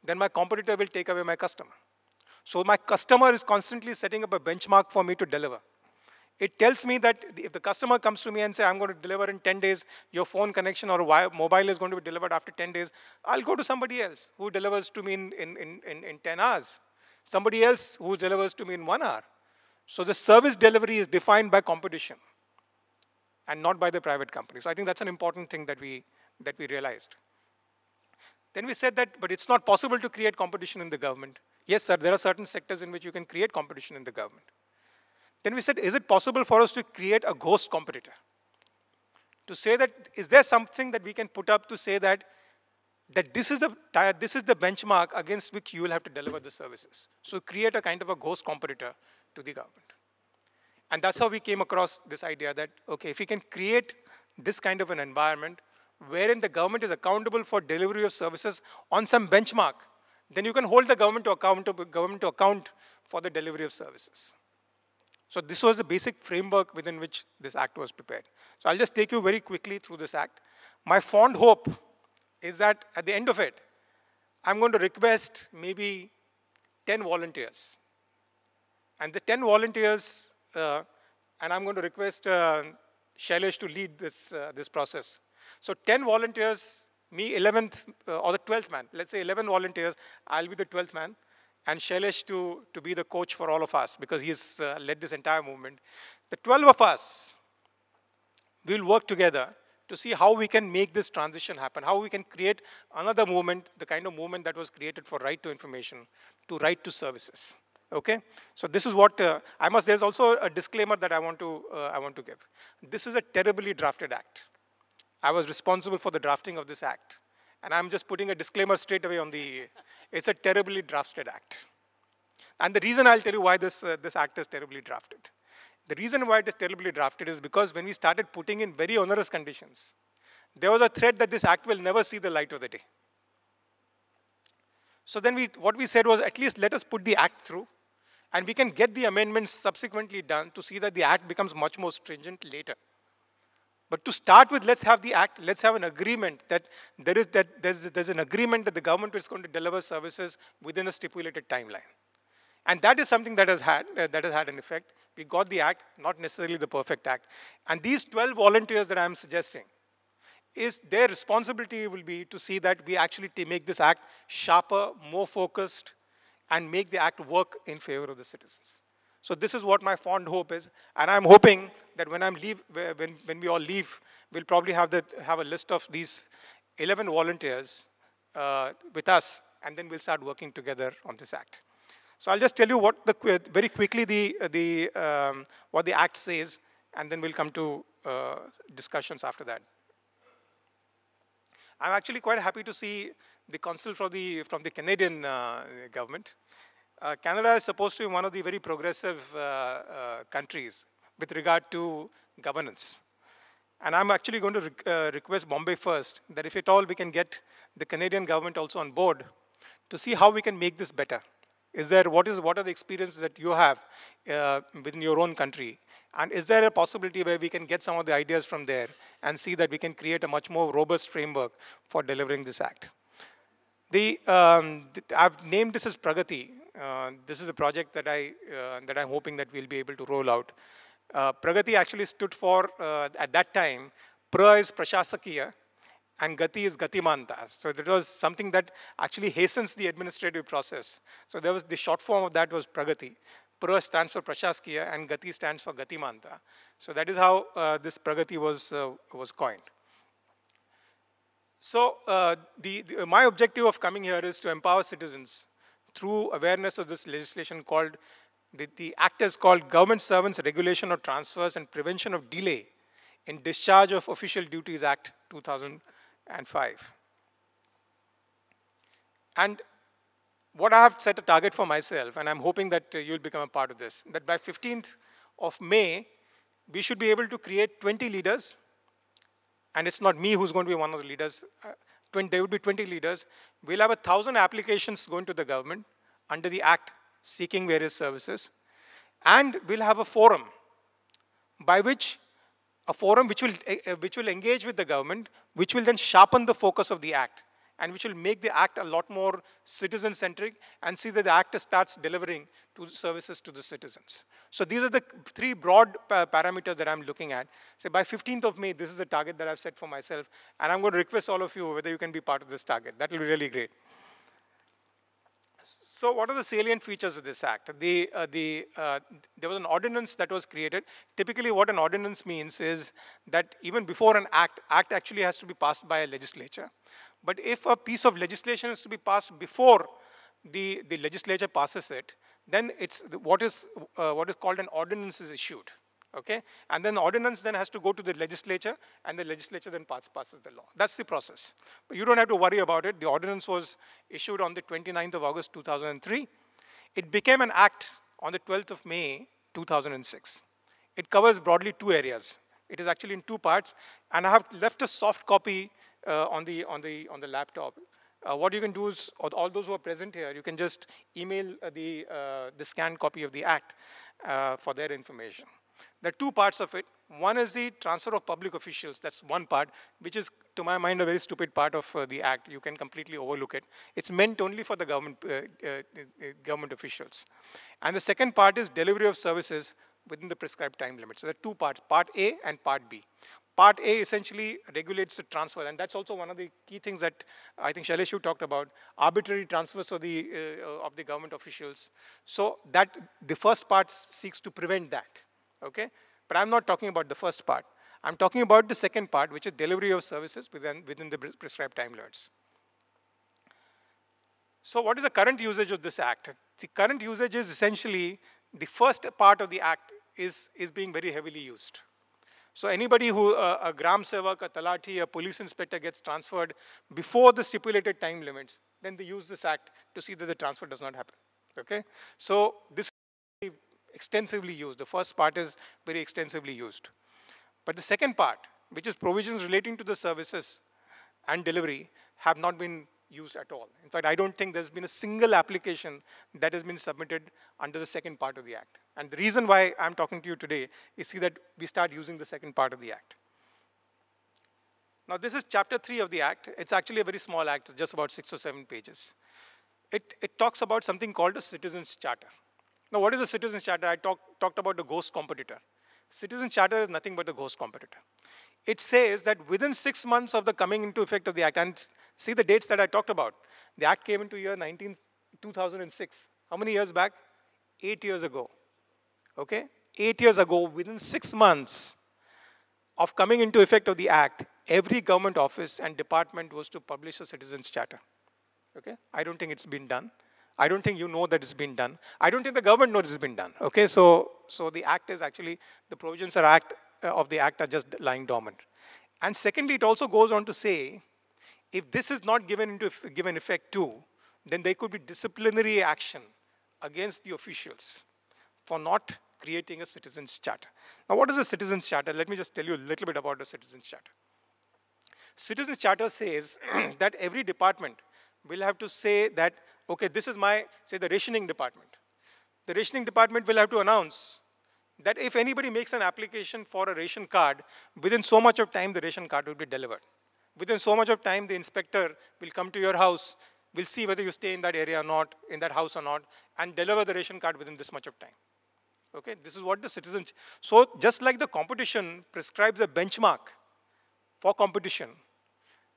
Speaker 8: then my competitor will take away my customer. So my customer is constantly setting up a benchmark for me to deliver. It tells me that if the customer comes to me and say, I'm going to deliver in 10 days, your phone connection or mobile is going to be delivered after 10 days, I'll go to somebody else who delivers to me in, in, in, in 10 hours. Somebody else who delivers to me in one hour. So the service delivery is defined by competition and not by the private company. So I think that's an important thing that we, that we realized. Then we said that, but it's not possible to create competition in the government yes, sir, there are certain sectors in which you can create competition in the government. Then we said, is it possible for us to create a ghost competitor? To say that, is there something that we can put up to say that, that this is the, this is the benchmark against which you will have to deliver the services. So create a kind of a ghost competitor to the government. And that's how we came across this idea that, okay, if we can create this kind of an environment wherein the government is accountable for delivery of services on some benchmark, then you can hold the government to account, government to account for the delivery of services. So this was the basic framework within which this act was prepared. So I'll just take you very quickly through this act. My fond hope is that at the end of it, I'm going to request maybe 10 volunteers. And the 10 volunteers, uh, and I'm going to request uh, Shailesh to lead this, uh, this process. So 10 volunteers me 11th uh, or the 12th man, let's say 11 volunteers, I'll be the 12th man, and Shailesh to, to be the coach for all of us because he's uh, led this entire movement. The 12 of us will work together to see how we can make this transition happen, how we can create another movement, the kind of movement that was created for right to information, to right to services. Okay, so this is what uh, I must. There's also a disclaimer that I want to uh, I want to give. This is a terribly drafted act. I was responsible for the drafting of this act. And I'm just putting a disclaimer straight away on the, it's a terribly drafted act. And the reason I'll tell you why this, uh, this act is terribly drafted. The reason why it is terribly drafted is because when we started putting in very onerous conditions, there was a threat that this act will never see the light of the day. So then we, what we said was at least let us put the act through and we can get the amendments subsequently done to see that the act becomes much more stringent later. But to start with, let's have the act, let's have an agreement that there is that there's, there's an agreement that the government is going to deliver services within a stipulated timeline. And that is something that has had, uh, that has had an effect. We got the act, not necessarily the perfect act. And these 12 volunteers that I'm suggesting, is their responsibility will be to see that we actually make this act sharper, more focused, and make the act work in favor of the citizens. So this is what my fond hope is. And I'm hoping that when, I'm leave, when, when we all leave, we'll probably have, the, have a list of these 11 volunteers uh, with us, and then we'll start working together on this act. So I'll just tell you what the, very quickly the, the, um, what the act says, and then we'll come to uh, discussions after that. I'm actually quite happy to see the counsel from the, from the Canadian uh, government. Uh, Canada is supposed to be one of the very progressive uh, uh countries with regard to governance. And I'm actually going to re uh, request Bombay first that if at all we can get the Canadian government also on board to see how we can make this better. Is there, what, is, what are the experiences that you have uh, within your own country? And is there a possibility where we can get some of the ideas from there and see that we can create a much more robust framework for delivering this act? The, um, the, I've named this as Pragati uh, this is a project that I uh, that I'm hoping that we'll be able to roll out. Uh, Pragati actually stood for at that time. Pra is Prashasakiya, and Gati is Gatimanta. So it was something that actually hastens the administrative process. So there was the short form of that was Pragati. Pra stands for Prashaskiya and Gati stands for Gatimanta. So that is how uh, this Pragati was, uh, was coined. So uh, the, the, my objective of coming here is to empower citizens through awareness of this legislation called, the, the act is called Government Servants Regulation of Transfers and Prevention of Delay in Discharge of Official Duties Act 2005. And what I have set a target for myself, and I'm hoping that uh, you'll become a part of this, that by 15th of May, we should be able to create 20 leaders. And it's not me who's going to be one of the leaders. Uh, there would be 20 leaders. We'll have a 1,000 applications going to the government under the Act seeking various services. And we'll have a forum by which a forum which will, eh, eh, which will engage with the government, which will then sharpen the focus of the Act and which will make the act a lot more citizen-centric and see that the act starts delivering to services to the citizens. So these are the three broad parameters that I'm looking at. So by 15th of May, this is the target that I've set for myself, and I'm going to request all of you whether you can be part of this target. That will be really great. So what are the salient features of this act? The, uh, the, uh, there was an ordinance that was created. Typically what an ordinance means is that even before an act, act actually has to be passed by a legislature. But if a piece of legislation is to be passed before the, the legislature passes it, then it's, what is, uh, what is called an ordinance is issued. Okay? And then the ordinance then has to go to the legislature, and the legislature then pass, passes the law. That's the process. But you don't have to worry about it. The ordinance was issued on the 29th of August 2003. It became an act on the 12th of May 2006. It covers broadly two areas. It is actually in two parts, and I have left a soft copy uh, on, the, on, the, on the laptop. Uh, what you can do is, all those who are present here, you can just email uh, the, uh, the scanned copy of the act uh, for their information. There are two parts of it. One is the transfer of public officials. That's one part, which is, to my mind, a very stupid part of uh, the act. You can completely overlook it. It's meant only for the government, uh, uh, uh, government officials. And the second part is delivery of services within the prescribed time limit. So there are two parts, part A and part B. Part A essentially regulates the transfer, and that's also one of the key things that I think Shailesh, you talked about, arbitrary transfers of the, uh, of the government officials. So that the first part seeks to prevent that. Okay? But I'm not talking about the first part. I'm talking about the second part, which is delivery of services within, within the prescribed time limits. So what is the current usage of this act? The current usage is essentially the first part of the act is, is being very heavily used. So anybody who, uh, a gram seva a talati, a police inspector gets transferred before the stipulated time limits, then they use this act to see that the transfer does not happen. Okay? So this extensively used. The first part is very extensively used. But the second part, which is provisions relating to the services and delivery, have not been used at all. In fact, I don't think there's been a single application that has been submitted under the second part of the Act. And the reason why I'm talking to you today is see that we start using the second part of the Act. Now, this is Chapter 3 of the Act. It's actually a very small Act, just about six or seven pages. It, it talks about something called a Citizens Charter. Now, what is a citizen charter? I talk, talked about the ghost competitor. Citizen charter is nothing but the ghost competitor. It says that within six months of the coming into effect of the act, and see the dates that I talked about. The act came into year 19, 2006. How many years back? Eight years ago. Okay? Eight years ago, within six months of coming into effect of the act, every government office and department was to publish a citizen's charter. Okay? I don't think it's been done. I don't think you know that it's been done. I don't think the government knows it's been done. Okay, so, so the act is actually, the provisions are act, uh, of the act are just lying dormant. And secondly, it also goes on to say, if this is not given, into, given effect too, then there could be disciplinary action against the officials for not creating a citizen's charter. Now, what is a citizen's charter? Let me just tell you a little bit about the citizen's charter. Citizen's charter says that every department will have to say that okay, this is my, say, the rationing department. The rationing department will have to announce that if anybody makes an application for a ration card, within so much of time, the ration card will be delivered. Within so much of time, the inspector will come to your house, will see whether you stay in that area or not, in that house or not, and deliver the ration card within this much of time. Okay, this is what the citizens. So just like the competition prescribes a benchmark for competition,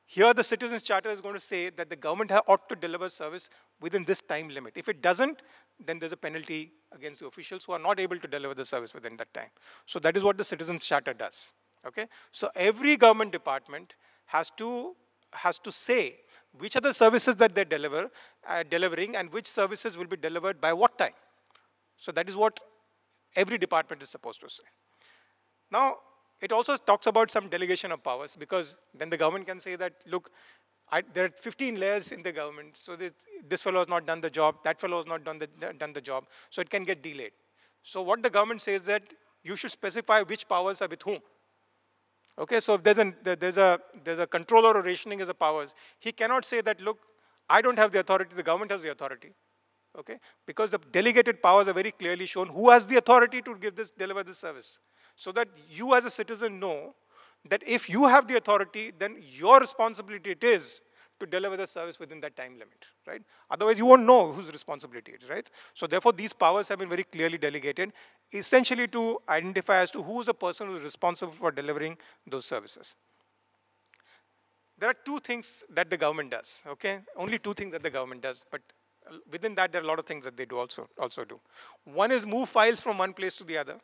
Speaker 8: here, the Citizens Charter is going to say that the government ought to deliver service within this time limit. If it doesn't, then there's a penalty against the officials who are not able to deliver the service within that time. So that is what the Citizens Charter does. Okay? So every government department has to, has to say which are the services that they deliver, uh, delivering and which services will be delivered by what time. So that is what every department is supposed to say. Now, it also talks about some delegation of powers because then the government can say that, look, I, there are 15 layers in the government, so this, this fellow has not done the job, that fellow has not done the, done the job, so it can get delayed. So what the government says that you should specify which powers are with whom. Okay, so if there's a, there's a, there's a controller or rationing as the powers, he cannot say that, look, I don't have the authority, the government has the authority. Okay, because the delegated powers are very clearly shown who has the authority to give this, deliver this service so that you as a citizen know that if you have the authority, then your responsibility it is to deliver the service within that time limit, right? Otherwise, you won't know whose responsibility it is, right? So therefore, these powers have been very clearly delegated, essentially to identify as to who is the person who is responsible for delivering those services. There are two things that the government does, okay? Only two things that the government does, but uh, within that, there are a lot of things that they do also, also do. One is move files from one place to the other,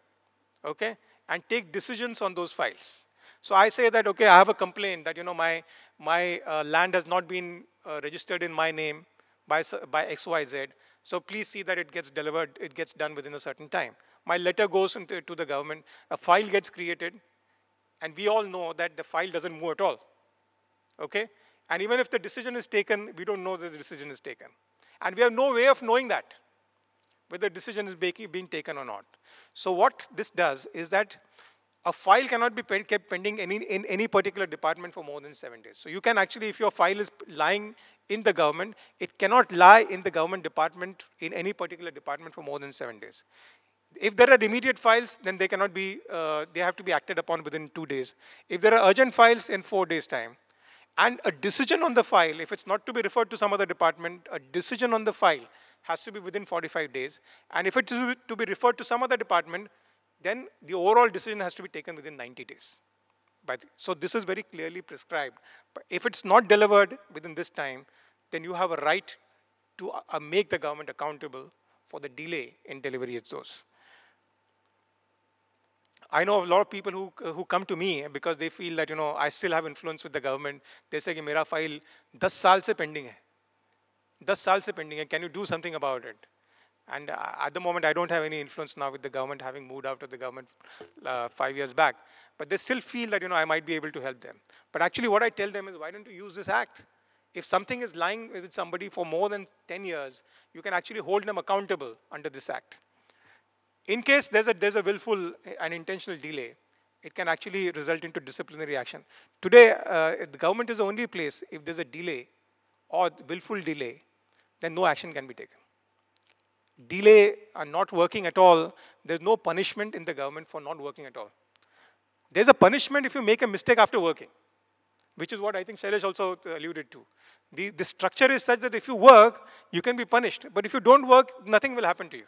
Speaker 8: okay? and take decisions on those files. So I say that, okay, I have a complaint that, you know, my, my uh, land has not been uh, registered in my name by, by XYZ. So please see that it gets delivered, it gets done within a certain time. My letter goes into, to the government, a file gets created, and we all know that the file doesn't move at all, okay? And even if the decision is taken, we don't know that the decision is taken. And we have no way of knowing that whether decision is being taken or not. So what this does is that a file cannot be kept pending any, in any particular department for more than seven days. So you can actually, if your file is lying in the government, it cannot lie in the government department, in any particular department for more than seven days. If there are immediate files, then they cannot be, uh, they have to be acted upon within two days. If there are urgent files, in four days' time. And a decision on the file, if it's not to be referred to some other department, a decision on the file has to be within 45 days. And if it's to be referred to some other department, then the overall decision has to be taken within 90 days. But, so this is very clearly prescribed. But if it's not delivered within this time, then you have a right to uh, uh make the government accountable for the delay in delivery of those. I know a lot of people who, who come to me because they feel that, you know, I still have influence with the government. They say, कि file file 10 साल pending. Pending दस साल से pending है can you do something about And uh, at the moment, I don't have any influence now with the government having moved out of the government uh, five years back. But they still feel that, you know, I might be able to help them. But actually what I tell them is, why don't you use this act? If something is lying with somebody for more than 10 years, you can actually hold them accountable under this act. In case there's a, there's a willful uh, and intentional delay, it can actually result into disciplinary action. Today, the government is the only place, if there's a delay or willful delay, then no action can be taken. Delay and not working at all, there's no punishment in the government for not working at all. There's a punishment if you make a mistake after working, which is what I think Shailesh also uh, alluded to. The, the structure is such that if you work, you can be punished. But if you don't work, nothing will happen to you.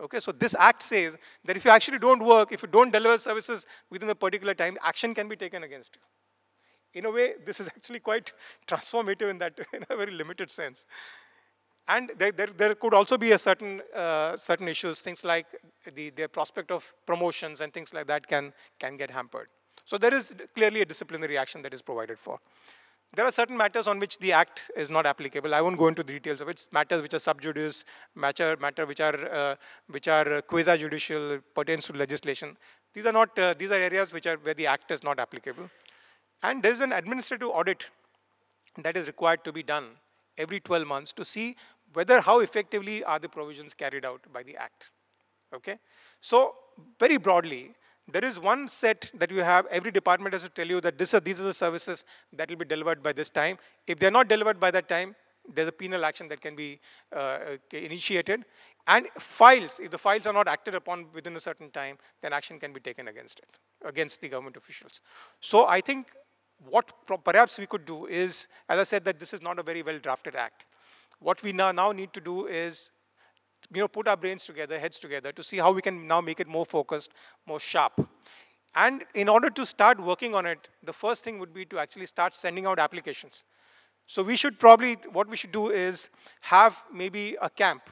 Speaker 8: Okay, so this act says that if you actually don't work, if you don't deliver services within a particular time, action can be taken against you in a way, this is actually quite transformative in that, in a very limited sense. And there, there, there could also be a certain, uh, certain issues, things like the, the prospect of promotions and things like that can, can get hampered. So there is clearly a disciplinary action that is provided for. There are certain matters on which the act is not applicable. I won't go into the details of it. It's matters which are sub judice, matter, matter which are uh, which are quasi judicial, pertains to legislation. These are not. Uh, these are areas which are where the act is not applicable. And there's an administrative audit that is required to be done every 12 months to see whether how effectively are the provisions carried out by the Act. Okay? So, very broadly, there is one set that you have, every department has to tell you that this are, these are the services that will be delivered by this time. If they're not delivered by that time, there's a penal action that can be uh, uh initiated. And files, if the files are not acted upon within a certain time, then action can be taken against it, against the government officials. So I think what perhaps we could do is, as I said, that this is not a very well drafted act. What we now need to do is, you know, put our brains together, heads together, to see how we can now make it more focused, more sharp. And in order to start working on it, the first thing would be to actually start sending out applications. So we should probably, what we should do is have maybe a camp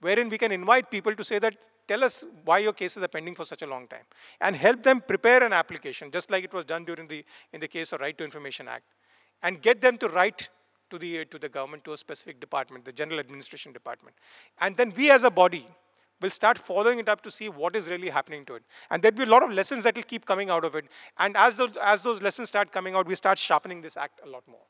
Speaker 8: wherein we can invite people to say that tell us why your cases are pending for such a long time and help them prepare an application just like it was done during the in the case of right to information act and get them to write to the to the government to a specific department the general administration department and then we as a body will start following it up to see what is really happening to it and there'll be a lot of lessons that will keep coming out of it and as those as those lessons start coming out we start sharpening this act a lot more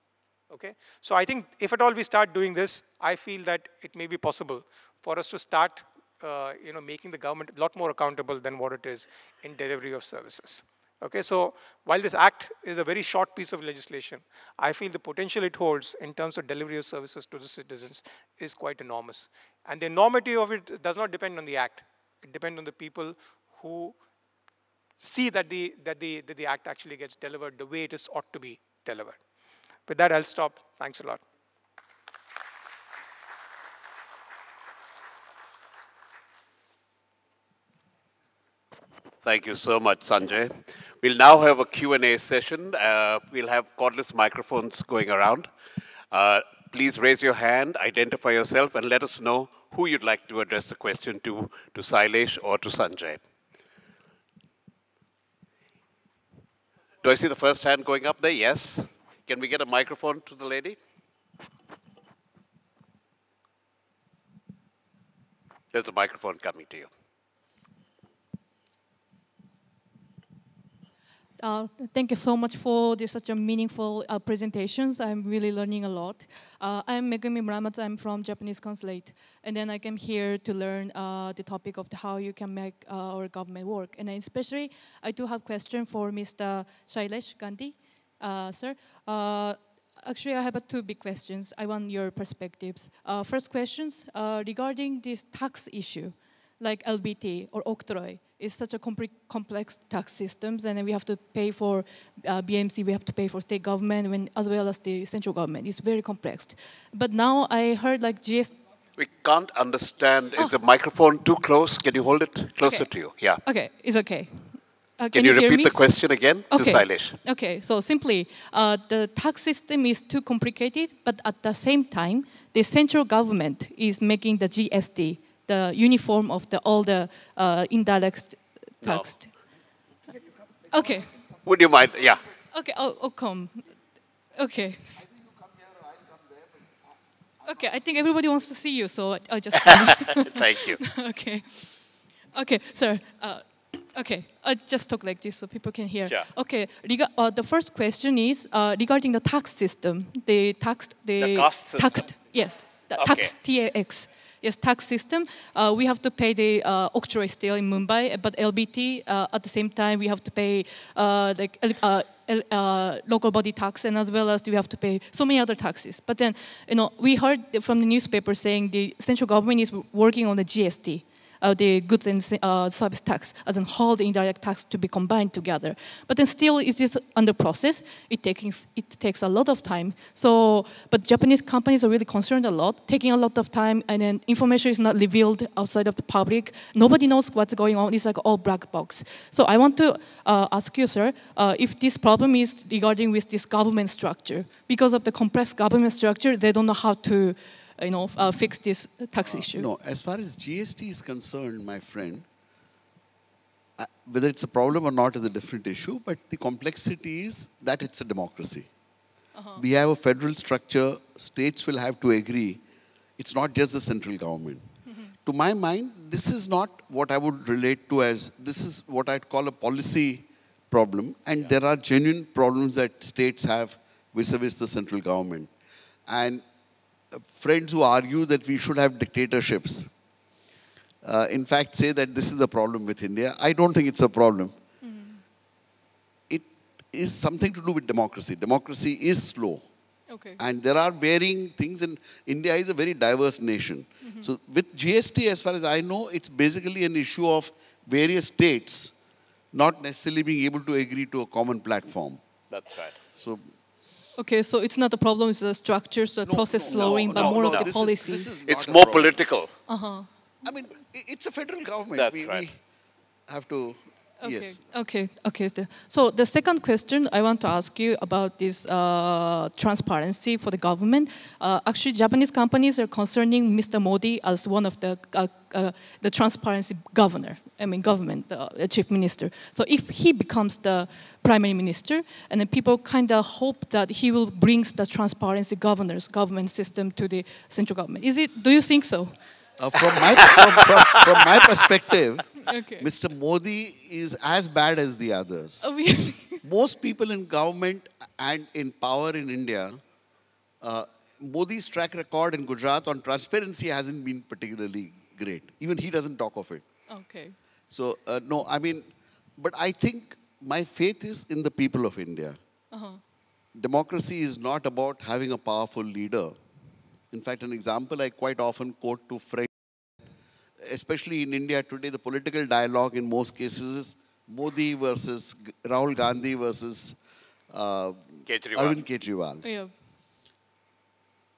Speaker 8: okay so i think if at all we start doing this i feel that it may be possible for us to start uh, you know, making the government a lot more accountable than what it is in delivery of services. Okay, so while this act is a very short piece of legislation, I feel the potential it holds in terms of delivery of services to the citizens is quite enormous. And the enormity of it does not depend on the act. It depends on the people who see that the, that the, that the act actually gets delivered the way it is ought to be delivered. With that, I'll stop. Thanks a lot.
Speaker 1: Thank you so much, Sanjay. We'll now have a Q&A session. Uh, we'll have cordless microphones going around. Uh, please raise your hand, identify yourself, and let us know who you'd like to address the question to, to Silesh or to Sanjay. Do I see the first hand going up there? Yes. Can we get a microphone to the lady? There's a microphone coming to you.
Speaker 9: Uh, thank you so much for this, such a meaningful uh, presentations. I'm really learning a lot. Uh, I'm Megumi Muramatsu. I'm from Japanese Consulate. And then I came here to learn uh, the topic of how you can make uh, our government work. And especially, I do have question for Mr. Shailesh Gandhi, uh, sir. Actually, I have two big questions. I want your perspectives. first questions regarding this tax issue like LBT or octroi is such a complex tax systems, and we have to pay for uh, BMC, we have to pay for state government, when, as well as the central government. It's very complex. But now I heard like GST.
Speaker 1: We can't understand. Oh. Is ah. the microphone too close? Can you hold it closer okay. to you? Yeah.
Speaker 9: Okay, it's okay. Uh, can, can, you, you repeat the question
Speaker 1: again okay. to Silesh?
Speaker 9: Okay, so simply, uh, the tax system is too complicated, but at the same time, the central government is making the GST the uniform of the all the uh, indirect text. No. Okay.
Speaker 3: Would you mind? Yeah.
Speaker 9: Okay, I'll, I'll come. Okay. Okay, I think everybody wants to see you, so I'll just. Thank you. okay. Okay, sir. Uh, okay, I'll just talk like this so people can hear. Sure. Okay, Rega uh, the first question is uh, regarding the tax system. The tax. The, the tax. Yes, the okay. tax TAX. Yes, tax system. Uh, we have to pay the uh, octroi still in Mumbai, uh, but LBT uh, at the same time we have to pay uh, like. Uh, uh, local body tax and as well as we have to pay so many other taxes. But then, you know, we heard from the newspaper saying the central government is working on the GST uh, the goods and uh, service tax as a whole, the indirect tax to be combined together. But then still, it is under process. It takes it takes a lot of time. So, but Japanese companies are really concerned a lot, taking a lot of time, and then information is not revealed outside of the public. Nobody knows what's going on. It's like all black box. So I want to uh, ask you, sir, uh, if this problem is regarding with this government structure, because of the compressed government structure, they don't know how to you know, uh, fix this tax uh, issue? No,
Speaker 7: as far as GST is concerned, my friend, uh, whether it's a problem or not is a different issue, but the complexity is that it's a democracy. Uh-huh. We have a federal structure, states will have to agree. It's not just the central government. Mm-hmm. To my mind, this is not what I would relate to as this is what I'd call a policy problem, and yeah. there are genuine problems that states have vis a vis the central government. And friends who argue that we should have dictatorships, uh, in fact, say that this is a problem with India. I don't think it's a problem. Mm -hmm. It is something to do with democracy. Democracy is slow. Okay. And there are varying things, and India is a very diverse nation. Mm -hmm. So, with GST, as far as I know, it's basically an issue of various states not necessarily being able to agree to a common platform. That's right. So,
Speaker 9: Okay, so it's not the problem, it's the structure, so the no, process no, slowing, no, but more of the this policy. Is, is
Speaker 7: it's more political. Uh-huh. I mean, it's a federal government. That's we, right. we
Speaker 3: have to Okay. Yes.
Speaker 9: Okay. Okay. So the second question I want to ask you about this uh, transparency for the government. Uh, actually, Japanese companies are concerning Mr. Modi as one of the uh, uh, the transparency governor. I mean, government the uh, chief minister. So if he becomes the primary minister, and then people kind of hope that he will bring the transparency governors government system to the central government. Is it? Do you think so?
Speaker 7: Uh, from my from, from, from my perspective. Okay. Mr. Modi is as bad as the others. Oh, really, Most people in government and in power in India, uh, Modi's track record in Gujarat on transparency hasn't been particularly great. Even he doesn't talk of it. Okay. So, uh, no, I mean, but I think my faith is in the people of India. Uh-huh. Democracy is not about having a powerful leader. In fact, an example I quite often quote to friends especially in India today, the political dialogue in most cases is Modi versus Rahul Gandhi versus uh, Arvind Kejriwal.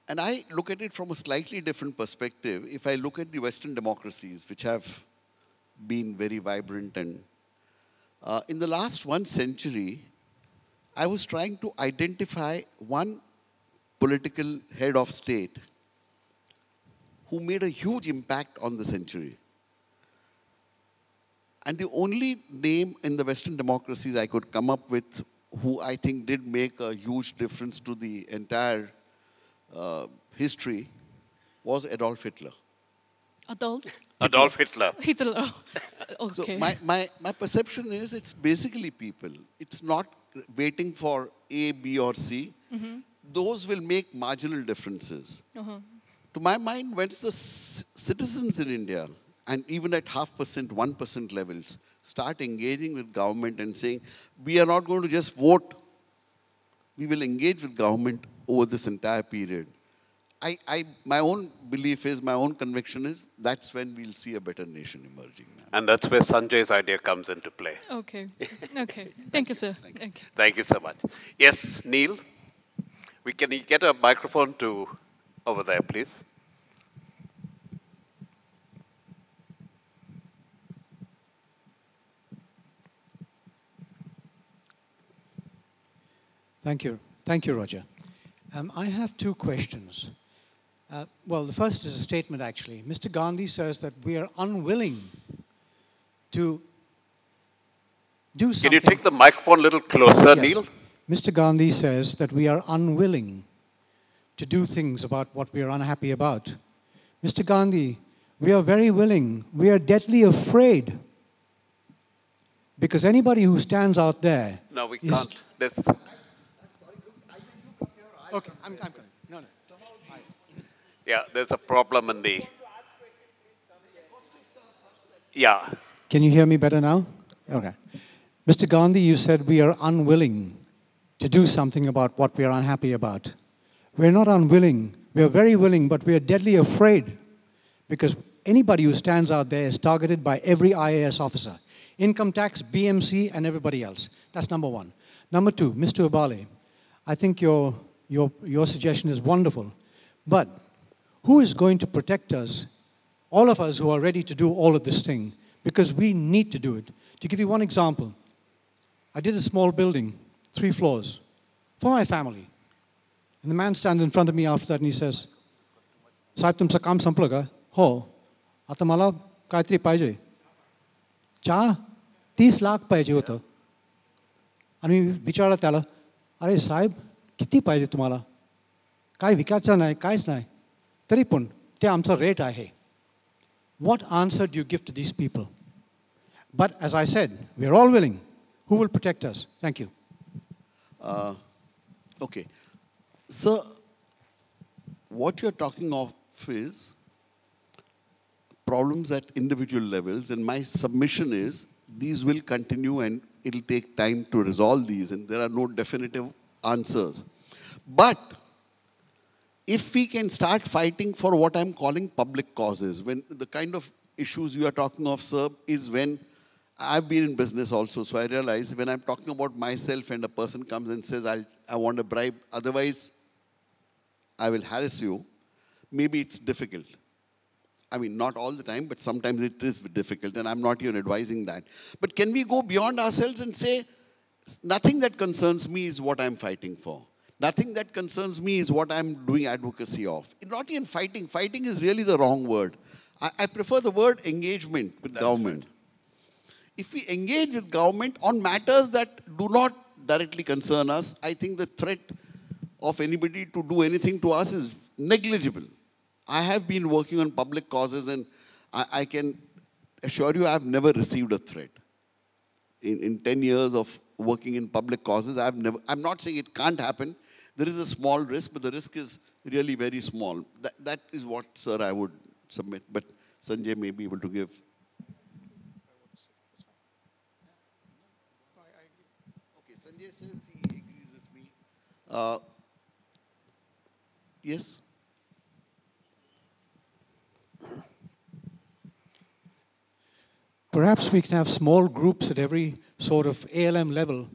Speaker 7: And I look at it from a slightly different perspective. If I look at the Western democracies, which have been very vibrant and uh, in the last one century, I was trying to identify one political head of state who made a huge impact on the century. And the only name in the Western democracies I could come up with who I think did make a huge difference to the entire uh, history was Adolf Hitler. Adolf? Adolf Hitler. Hitler. Oh, okay. So my, my, my perception is it's basically people. It's not waiting for A, B, or C. Mm -hmm. Those will make marginal differences. Uh -huh. To my mind, once the citizens in India, and even at half percent, one percent levels, start engaging with government and saying, we are not going to just vote, we will engage with government over this entire period. I, I, my own belief is, my own conviction is, that's when we'll see a better nation emerging. And that's where Sanjay's idea comes into play.
Speaker 9: Okay. okay. Thank you, sir. Thank you. Thank
Speaker 7: you. Thank you so much.
Speaker 1: Yes, Neil, we can get a microphone to over there, please.
Speaker 10: Thank you. Thank you, Roger. Um, I have two questions. Uh, well, the first is a statement, actually. Mr. Gandhi says that we are unwilling to
Speaker 1: do something. Can you take the microphone a little closer, yes. Neil?
Speaker 10: Mr. Gandhi says that we are unwilling to do things about what we are unhappy about. Mr. Gandhi, we are very willing. We are deadly afraid. Because anybody who stands out there.
Speaker 1: No, we is, can't. This.
Speaker 10: Okay, I'm, I'm coming. No, no.
Speaker 1: Yeah, there's a problem in the. Yeah.
Speaker 10: Can you hear me better now? Okay. Mr. Gandhi, you said we are unwilling to do something about what we are unhappy about. We're not unwilling. We are very willing, but we are deadly afraid because anybody who stands out there is targeted by every IAS officer income tax, BMC, and everybody else. That's number one. Number two, Mr. Abale, I think your, your, your suggestion is wonderful. But who is going to protect us, all of us who are ready to do all of this thing? Because we need to do it. To give you one example, I did a small building, three floors, for my family. And the man stands in front of me after that and he says, Saib, tum kaam sample Ho, ata mala kaitri paaje? Cha? 30 lakh paaje ho And we vichara tala, are saib, kiti paaje tumala? Kai vikacha nai, kai nai? Tari pun, te amsa rate ahe. What answer do you give to these people? But as I said, we are all willing. Who will protect us? Thank you. Uh,
Speaker 7: okay. So, what you're talking of is problems at individual levels, and my submission is these will continue and it'll take time to resolve these, and there are no definitive answers. But if we can start fighting for what I'm calling public causes, when the kind of issues you are talking of, sir, is when I've been in business also, so I realize when I'm talking about myself and a person comes and says, i I want a bribe, otherwise I will harass you, maybe it's difficult. I mean, not all the time, but sometimes it is difficult, and I'm not even advising that. But can we go beyond ourselves and say, nothing that concerns me is what I'm fighting for? Nothing that concerns me is what I'm doing advocacy of. Not even fighting. Fighting is really the wrong word. I, I prefer the word engagement with That's government. Right. If we engage with government on matters that do not directly concern us, I think the threat of anybody to do anything to us is negligible. I have been working on public causes and I, I can assure you I have never received a threat. In, in 10 years of working in public causes, I've never, I'm not saying it can't happen. There is a small risk, but the risk is really very small. That, that is what, sir, I would submit. But Sanjay may be able to give Uh, Yes?
Speaker 10: Perhaps we can have small groups at every sort of ALM level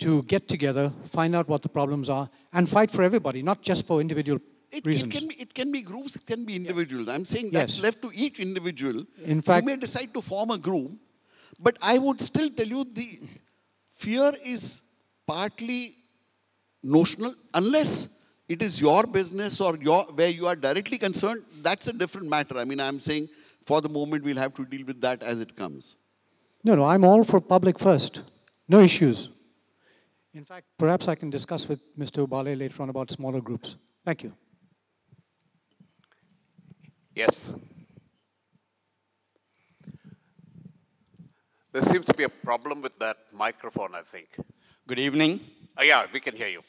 Speaker 10: to get together, find out what the problems are, and fight for everybody, not just for individual it, it, can
Speaker 7: be, it can be groups, it can be individuals. I'm saying that's yes. left to each individual. In fact, you may decide to form a group, but I would still tell you the fear is partly notional unless it is your business or your, where you are directly concerned, that's a different matter. I mean, I'm saying for the moment we'll have to deal with that as it comes.
Speaker 10: No, no, I'm all for public first. No issues. In fact, perhaps I can discuss with Mr. Ubale later on about smaller groups. Thank you.
Speaker 1: Yes. There seems to be a problem with that microphone, I think. Good evening. Uh, yeah, we
Speaker 3: can hear you.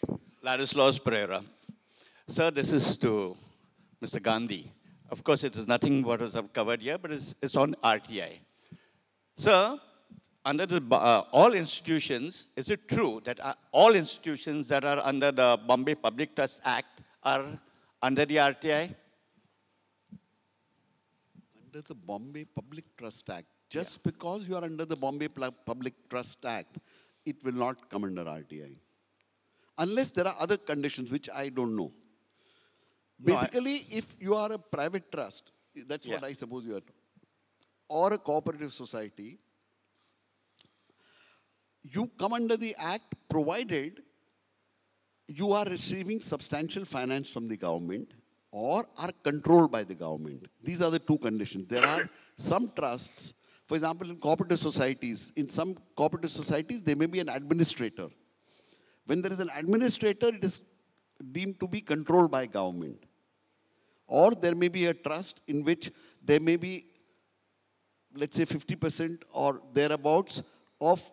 Speaker 3: Ladislaus Pereira. Sir, this is to Mr. Gandhi. Of course, it is nothing what is covered here, but it's, it's on RTI. Sir, under the, uh, all institutions, is it true that uh, all institutions that are under the Bombay Public Trust Act are under the RTI? Under the Bombay Public Trust Act. Just yeah. because
Speaker 7: you are under the Bombay Public Trust Act, it will not come under RTI. Unless there are other conditions which I don't know. Basically, no, I, if you are a private trust, that's yeah. what I suppose you are, or a cooperative society, you come under the act provided you are receiving substantial finance from the government or are controlled by the government. These are the two conditions. There are some trusts, for example, in cooperative societies, in some cooperative societies, there may be an administrator. When there is an administrator, it is deemed to be controlled by government. Or there may be a trust in which there may be, let's say, 50% or thereabouts of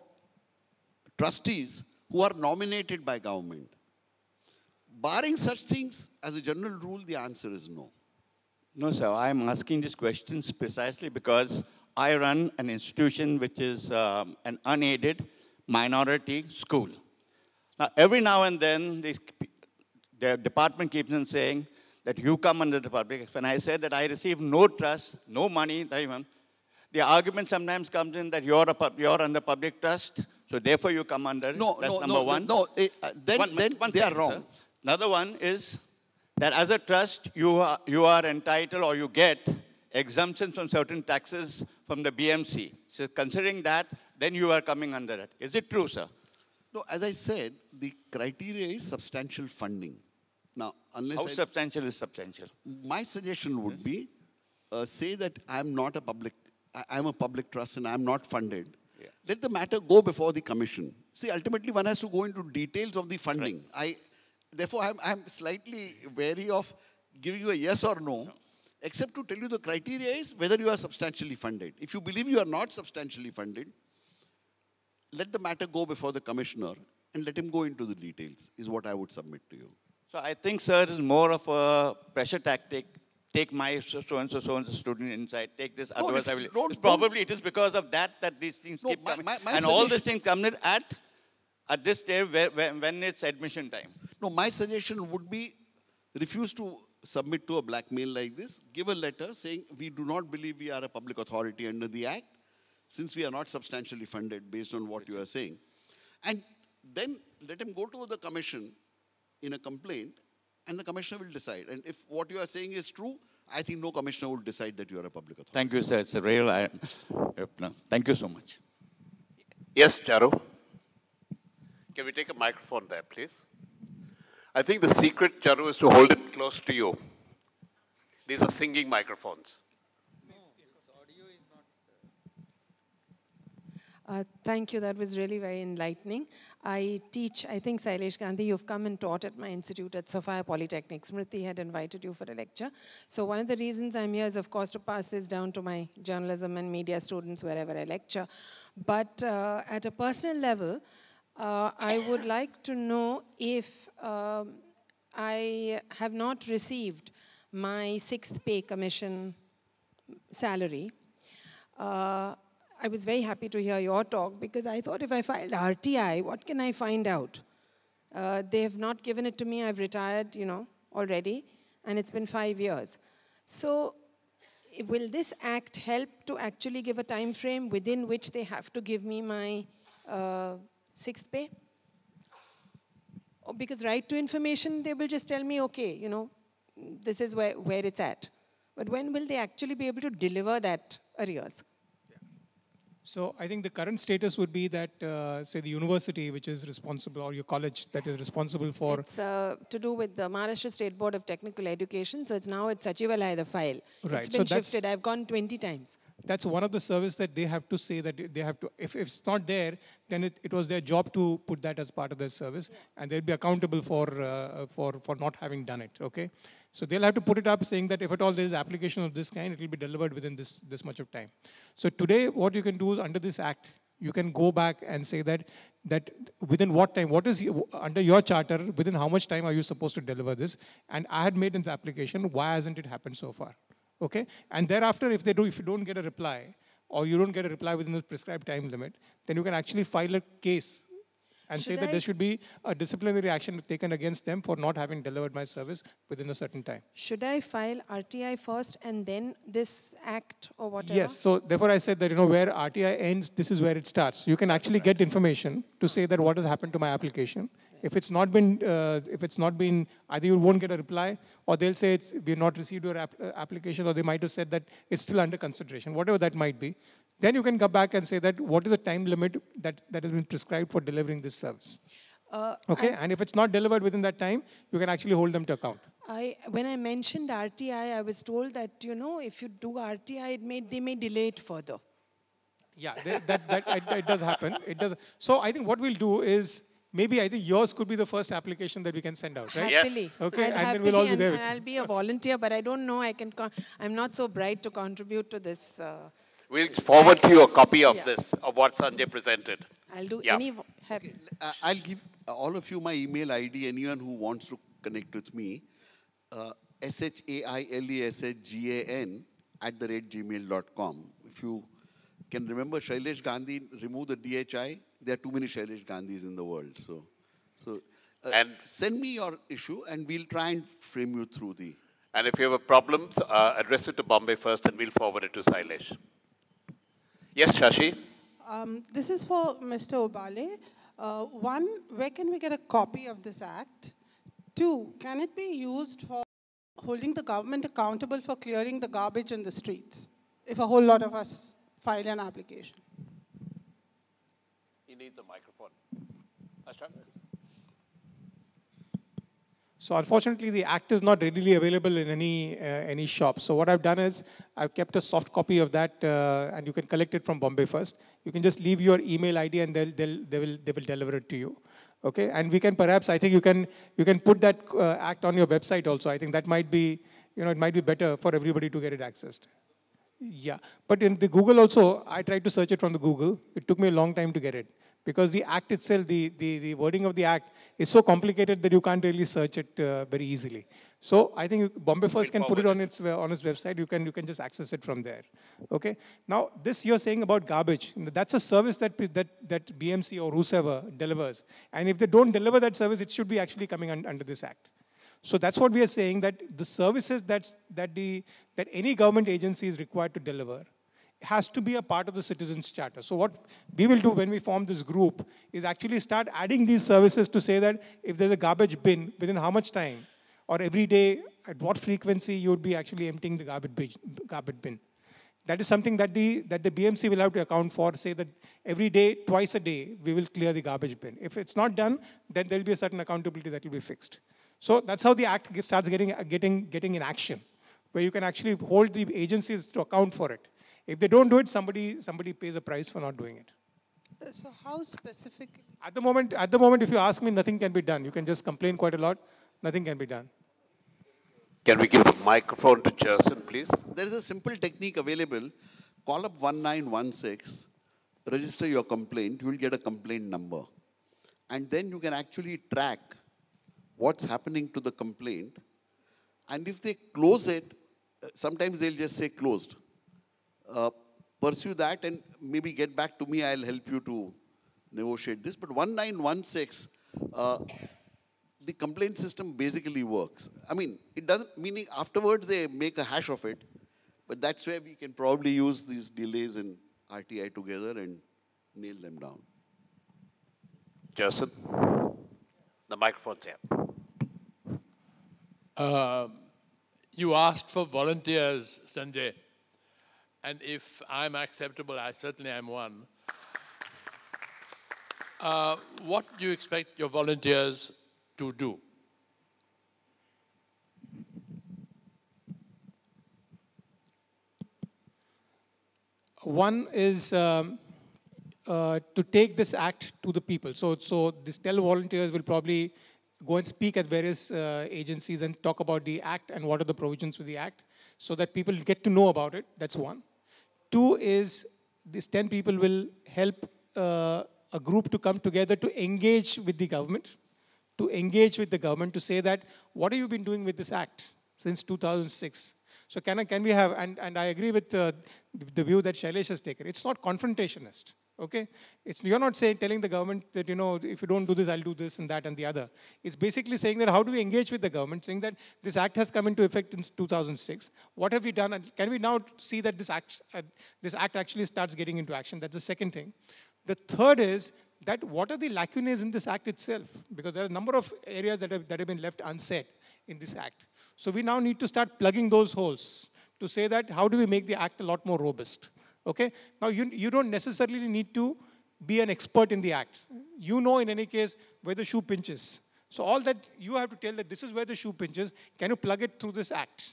Speaker 7: trustees who are nominated by
Speaker 3: government. Barring such things, as a general rule, the answer is no. No, sir. I'm asking these questions precisely because I run an institution which is um, an unaided minority school. Now, every now and then, the, the department keeps on saying, that you come under the public. When I said that I receive no trust, no money, the argument sometimes comes in that you're, a, you're under public trust, so therefore you come under. No, That's no, number no, one. No, eh, Uh, then, one, then one they are wrong. Sir. Another one is that as a trust, you are, you are entitled or you get exemptions from certain taxes from the BMC. So considering that, then you are coming under it. Is it true, sir? No, as I said, the criteria is substantial funding. Now, unless how I, substantial is substantial?
Speaker 7: My suggestion would yes. be uh, say that I'm not a public, I, am a public trust and I'm not funded. Yeah. Let the matter go before the commission. See, ultimately, one has to go into details of the funding. Right. I, therefore, I'm, I'm slightly wary of giving you a yes or no, no, except to tell you the criteria is whether you are substantially funded. If you believe you are not substantially funded, let the matter go before the commissioner and let him go into the details, is what I would submit to you.
Speaker 3: So I think, sir, is more of a pressure tactic. Take my so and so so and so student inside. Take this. No, otherwise, I will. do probably is because of that that these things no, keep my, coming. My, my and all these things come in at at this stage when it's admission time. No,
Speaker 7: my suggestion would be
Speaker 3: refuse to submit to a blackmail like
Speaker 7: this. Give a letter saying we do not believe we are a public authority under the Act, since we are not substantially funded based on what you are saying, and then let him go to the commission in a complaint and the commissioner will decide. And if what you are saying is true, I think no commissioner will decide that you are a public authority. Thank you, sir.
Speaker 3: It's a real. I, thank you so much.
Speaker 7: Yes, Charu. Can we take a microphone there, please?
Speaker 1: I think the secret, Charu, is to hold it close to you. These are singing microphones.
Speaker 2: Uh, thank you. That was really very enlightening. I teach, I think Sailesh Gandhi, you've come and taught at my institute at Sophia Polytechnic. Smriti had invited you for a lecture. So one of the reasons I'm here is, of course, to pass this down to my journalism and media students wherever I lecture. But uh, at a personal level, uh, I would like to know if um, I have not received my sixth pay commission salary. Uh, I was very happy to hear your talk because I thought if I filed RTI, what can I find out? Uh, they have not given it to me. I've retired, you know, already, and it's been five years. So, will this act help to actually give a time frame within which they have to give me my uh, sixth pay? Oh, because right to information, they will just tell me, okay, you know, this is where, where it's at. But when will they actually be able to deliver that arrears?
Speaker 8: So I think the current status would be that, uh, say, the university which is responsible, or your college that is responsible for. It's
Speaker 2: uh, to do with the Maharashtra State Board of Technical Education. So it's now at Sachivalaya, the file. Right. It's been so shifted. I've gone 20 times.
Speaker 8: That's one of the service that they have to say that they have to. If, if it's not there, then it, it was their job to put that as part of their service, yeah. and they'll be accountable for uh, for for not having done it. Okay. So they'll have to put it up saying that if at all there is application of this kind, it will be delivered within this, this much of time. So today, what you can do is under this act, you can go back and say that that within what time, what is under your charter, within how much time are you supposed to deliver this? And I had made an application, why hasn't it happened so far? Okay, and thereafter, if they do, if you don't get a reply, or you don't get a reply within the prescribed time limit, then you can actually file a case and should say that I, there should be a disciplinary action taken against them for not having delivered my service within a certain time.
Speaker 2: Should I file RTI first and then this act or whatever? Yes. So therefore, I said that you know where
Speaker 8: RTI ends, this is where it starts. You can actually get information to say that what has happened to my application. If it's not been, uh, if it's not been, either you won't get a reply, or they'll say it's, we've not received your ap uh, application, or they might have said that it's still under consideration, whatever that might be then you can come back and say that what is the time limit that, that has been prescribed for delivering this service.
Speaker 2: Uh, okay, I,
Speaker 8: and if it's not delivered within that time, you can actually hold them to account.
Speaker 2: I, when I mentioned RTI, I was told that, you know, if you do RTI, it may, they may delay it further.
Speaker 8: Yeah, they, that, that it, it does happen. It does. So I think what we'll do is, maybe I think yours could be the first application that we can send out, right? Happily. Yes. Okay, i and then we'll all be there I'll
Speaker 2: be a volunteer, but I don't know. I can. I'm not so bright to contribute to this. Uh,
Speaker 1: We'll forward to you a copy of yeah. this, of what Sanjay presented. I'll do yeah. any...
Speaker 2: Okay,
Speaker 7: uh, I'll give uh, all of you my email ID, anyone who wants to connect with me, uh, S-H-A-I-L-E-S-H-G-A-N at the rate gmail.com. If you can remember Shailesh Gandhi, remove the DHI. There are too many Shailesh Gandhis in the world. So, so uh, and send me your issue and we'll try and frame you through the... And if you have a problem,
Speaker 1: uh, address it to Bombay first and we'll forward it to Shailesh. Yes, Shashi.
Speaker 2: Um, this is for Mr. Obale. Uh, one, where can we get a copy of this act? Two, can it be used for holding the government accountable for clearing the garbage in the streets if a whole lot of us file an application?
Speaker 1: You need the microphone. Ashton?
Speaker 8: So unfortunately, the Act is not readily available in any uh, any shop. So what I've done is I've kept a soft copy of that, uh, and you can collect it from Bombay first. You can just leave your email ID, and they'll, they'll they will they will deliver it to you. Okay, and we can perhaps I think you can you can put that uh, Act on your website also. I think that might be you know it might be better for everybody to get it accessed. Yeah, but in the Google also, I tried to search it from the Google. It took me a long time to get it because the act itself, the, the, the wording of the act is so complicated that you can't really search it uh, very easily. So I think Bombay First can put it on its uh, on its website. You can you can just access it from there. Okay. Now this you're saying about garbage. That's a service that that that BMC or whoever delivers. And if they don't deliver that service, it should be actually coming un under this act. So that's what we are saying that the services that's, that the that any government agency is required to deliver has to be a part of the citizens charter. So what we will do when we form this group is actually start adding these services to say that if there's a garbage bin, within how much time or every day, at what frequency you would be actually emptying the garbage bin. That is something that the, that the BMC will have to account for, say that every day, twice a day, we will clear the garbage bin. If it's not done, then there'll be a certain accountability that will be fixed. So that's how the act starts getting, getting, getting in action, where you can actually hold the agencies to account for it. If they don't do it, somebody, somebody pays a price for not doing it. Uh, so how specific? At the moment, at the moment, if you ask me, nothing can be done. You can just complain quite a lot. Nothing can be done.
Speaker 7: Can we give the microphone to Jason, please? There is a simple technique available. Call up 1916, register your complaint. You will get a complaint number. And then you can actually track what's happening to the complaint. And if they close it, uh, sometimes they'll just say closed. Uh, pursue that and maybe get back to me. I'll help you to negotiate this. But 1916, uh, the complaint system basically works. I mean, it doesn't, meaning afterwards they make a hash of it, but that's where we can probably use these delays in RTI together and nail them down. Jason, the microphone's
Speaker 1: here. Uh, you asked for volunteers, Sanjay. And if I'm acceptable, I certainly am one. Uh, what do you expect your volunteers
Speaker 8: to do? One is um, uh, to take this act to the people. So, so these volunteers will probably go and speak at various uh, agencies and talk about the act and what are the provisions for the act so that people get to know about it. That's one. Two is these 10 people will help uh, a group to come together to engage with the government, to engage with the government to say that, what have you been doing with this act since 2006? So can, I, can we have, and, and I agree with uh, the view that Shailesh has taken, it's not confrontationist. Okay? It's, you're not saying, telling the government that, you know, if you don't do this, I'll do this and that and the other. It's basically saying that how do we engage with the government, saying that this act has come into effect in 2006. What have we done? And can we now see that this act, uh, this act actually starts getting into action? That's the second thing. The third is that what are the lacunae in this act itself? Because there are a number of areas that have, that have been left unsaid in this act. So we now need to start plugging those holes to say that how do we make the act a lot more robust? Okay? Now, you, you don't necessarily need to be an expert in the act. You know, in any case, where the shoe pinches. So all that you have to tell that this is where the shoe pinches. Can you plug it through this act?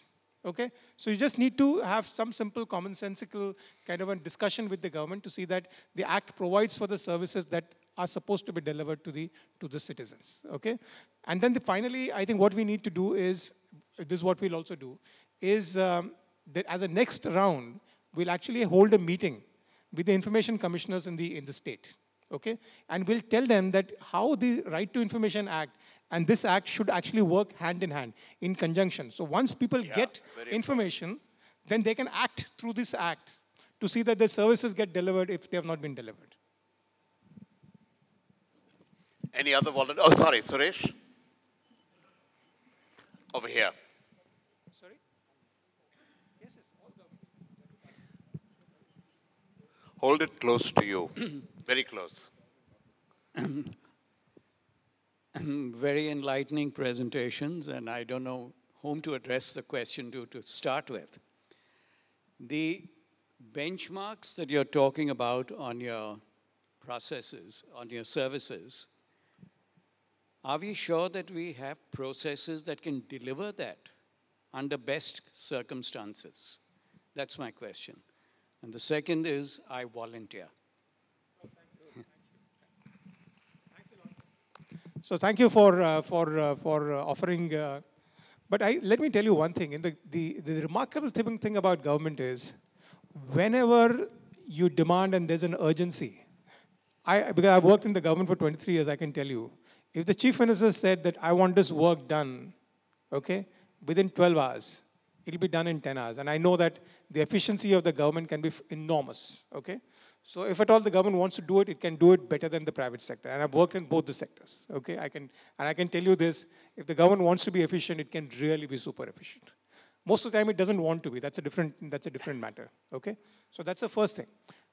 Speaker 8: Okay? So you just need to have some simple commonsensical kind of a discussion with the government to see that the act provides for the services that are supposed to be delivered to the to the citizens. Okay? And then the, finally, I think what we need to do is, this is what we'll also do, is um, that as a next round, we'll actually hold a meeting with the information commissioners in the, in the state. Okay? And we'll tell them that how the Right to Information Act and this act should actually work hand in hand, in conjunction. So once people yeah, get information, important. then they can act through this act to see that the services get delivered if they have not been delivered.
Speaker 1: Any other volunteer? Oh, sorry, Suresh. Over here. Hold it close to you, very close.
Speaker 3: very enlightening presentations, and I don't know whom to address the question to to start with. The benchmarks that you're talking about on your processes, on your services, are we sure that we have processes that can deliver that under best circumstances? That's my question. And the second is I volunteer.
Speaker 8: So thank you for uh, for uh, for uh, offering. Uh, but I, let me tell you one thing. In the, the the remarkable thing about government is, whenever you demand and there's an urgency, I because I've worked in the government for 23 years, I can tell you, if the chief minister said that I want this work done, okay, within 12 hours, It'll be done in 10 hours. And I know that the efficiency of the government can be enormous, okay? So if at all the government wants to do it, it can do it better than the private sector. And I've worked in both the sectors, okay? I can, and I can tell you this, if the government wants to be efficient, it can really be super efficient. Most of the time it doesn't want to be. That's a different, that's a different matter, okay? So that's the first thing.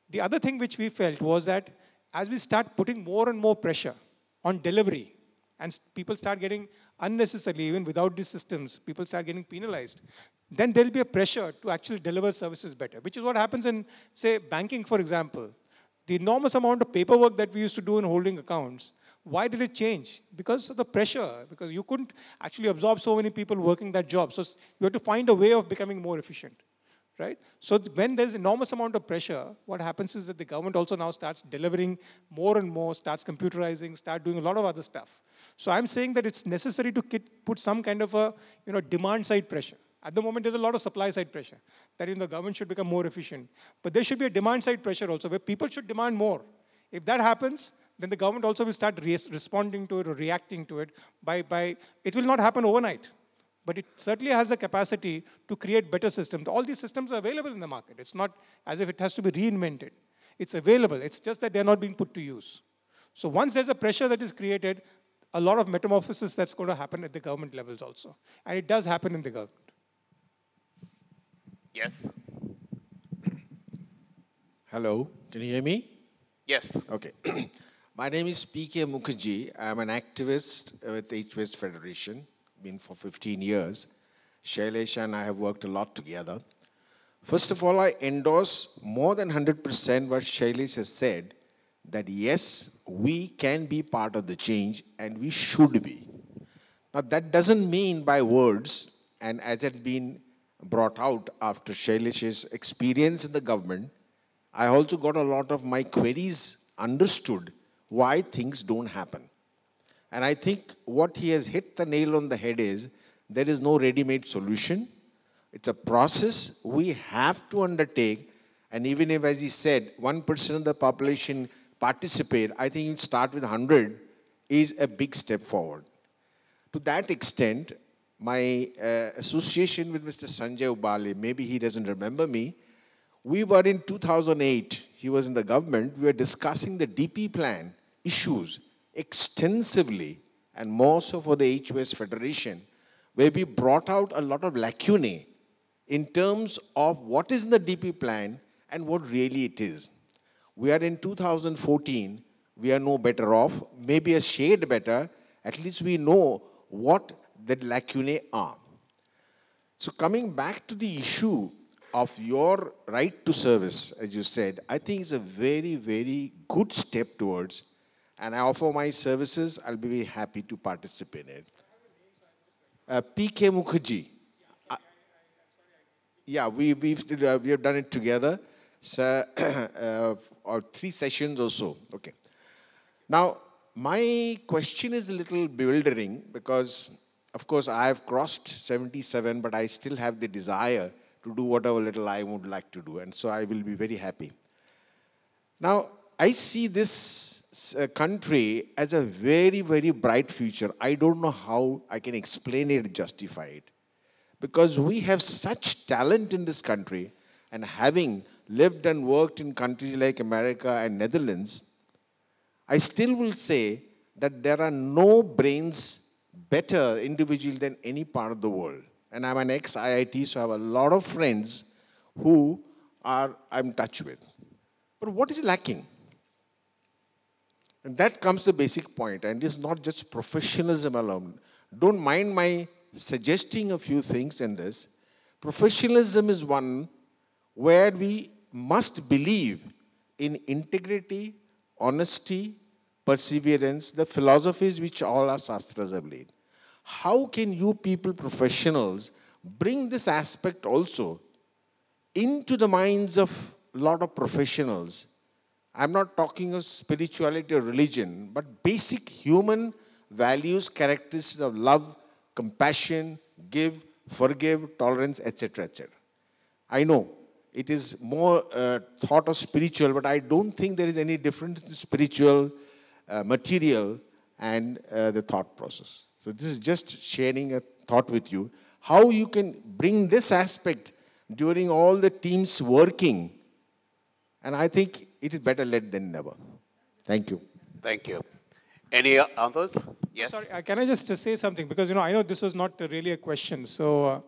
Speaker 8: The other thing which we felt was that as we start putting more and more pressure on delivery, and people start getting unnecessarily, even without these systems, people start getting penalized then there'll be a pressure to actually deliver services better, which is what happens in, say, banking, for example. The enormous amount of paperwork that we used to do in holding accounts, why did it change? Because of the pressure, because you couldn't actually absorb so many people working that job. So you had to find a way of becoming more efficient, right? So when there's enormous amount of pressure, what happens is that the government also now starts delivering more and more, starts computerizing, start doing a lot of other stuff. So I'm saying that it's necessary to put some kind of a you know, demand side pressure. At the moment, there's a lot of supply side pressure that even the government should become more efficient. But there should be a demand side pressure also where people should demand more. If that happens, then the government also will start responding to it or reacting to it by, by it will not happen overnight but it certainly has the capacity to create better systems all these systems are available in the market it's not as if it has to be reinvented it's available it's just that they're not being put to use so once there's a pressure that is created a lot of metamorphosis that's going to happen at the government levels also and it does happen in the government
Speaker 11: Yes. Hello, can you hear me? Yes. Okay. My name is P.K. Mukherjee. I'm an activist with H Federation, been for 15 years. Shailesh and I have worked a lot together. First of all, I endorse more than 100% what Shailesh has said that yes, we can be part of the change and we should be. Now, that doesn't mean by words, and as has been brought out after Shailish's experience in the government, I also got a lot of my queries understood why things don't happen. And I think what he has hit the nail on the head is there is no ready made solution. It's a process we have to undertake. And even if, as he said, 1% of the population participate, I think you start with 100 is a big step forward. To that extent, my uh, association with Mr. Sanjay Ubale, maybe he doesn't remember me. We were in 2008, he was in the government, we were discussing the DP plan issues extensively and more so for the HOS Federation, where we brought out a lot of lacunae in terms of what is in the DP plan and what really it is. We are in 2014, we are no better off, maybe a shade better. At least we know what that lacunae are. So coming back to the issue of your right to service, as you said, I think it's a very, very good step towards, and I offer my services, I'll be very happy to participate in it. Uh, P.K. Mukherjee. Uh, yeah, we, we've, uh, we have done it together, so, uh, or three sessions or so. Okay. Now, my question is a little bewildering because of course, I have crossed 77, but I still have the desire to do whatever little I would like to do. And so I will be very happy. Now, I see this uh, country as a very, very bright future. I don't know how I can explain it, justify it. Because we have such talent in this country, and having lived and worked in countries like America and Netherlands, I still will say that there are no brains better individual than any part of the world. And I'm an ex IIT, so I have a lot of friends who are I'm in touch with. But what is lacking? And that comes the basic point, and it's not just professionalism alone. Don't mind my suggesting a few things in this. Professionalism is one where we must believe in integrity, honesty, perseverance, the philosophies which all our sastras have laid. How can you people, professionals, bring this aspect also into the minds of a lot of professionals? I'm not talking of spirituality or religion, but basic human values, characteristics of love, compassion, give, forgive, tolerance, etc., etc. I know it is more uh, thought of spiritual, but I don't think there is any difference in spiritual uh, material and uh, the thought process. So this is just sharing a thought with you. How you can bring this aspect during all the teams working. And I think it is better late than never. Thank you.
Speaker 1: Thank you. Any others?
Speaker 8: Yes. Sorry, uh, can I just say something? Because, you know, I know this was not really a question. So,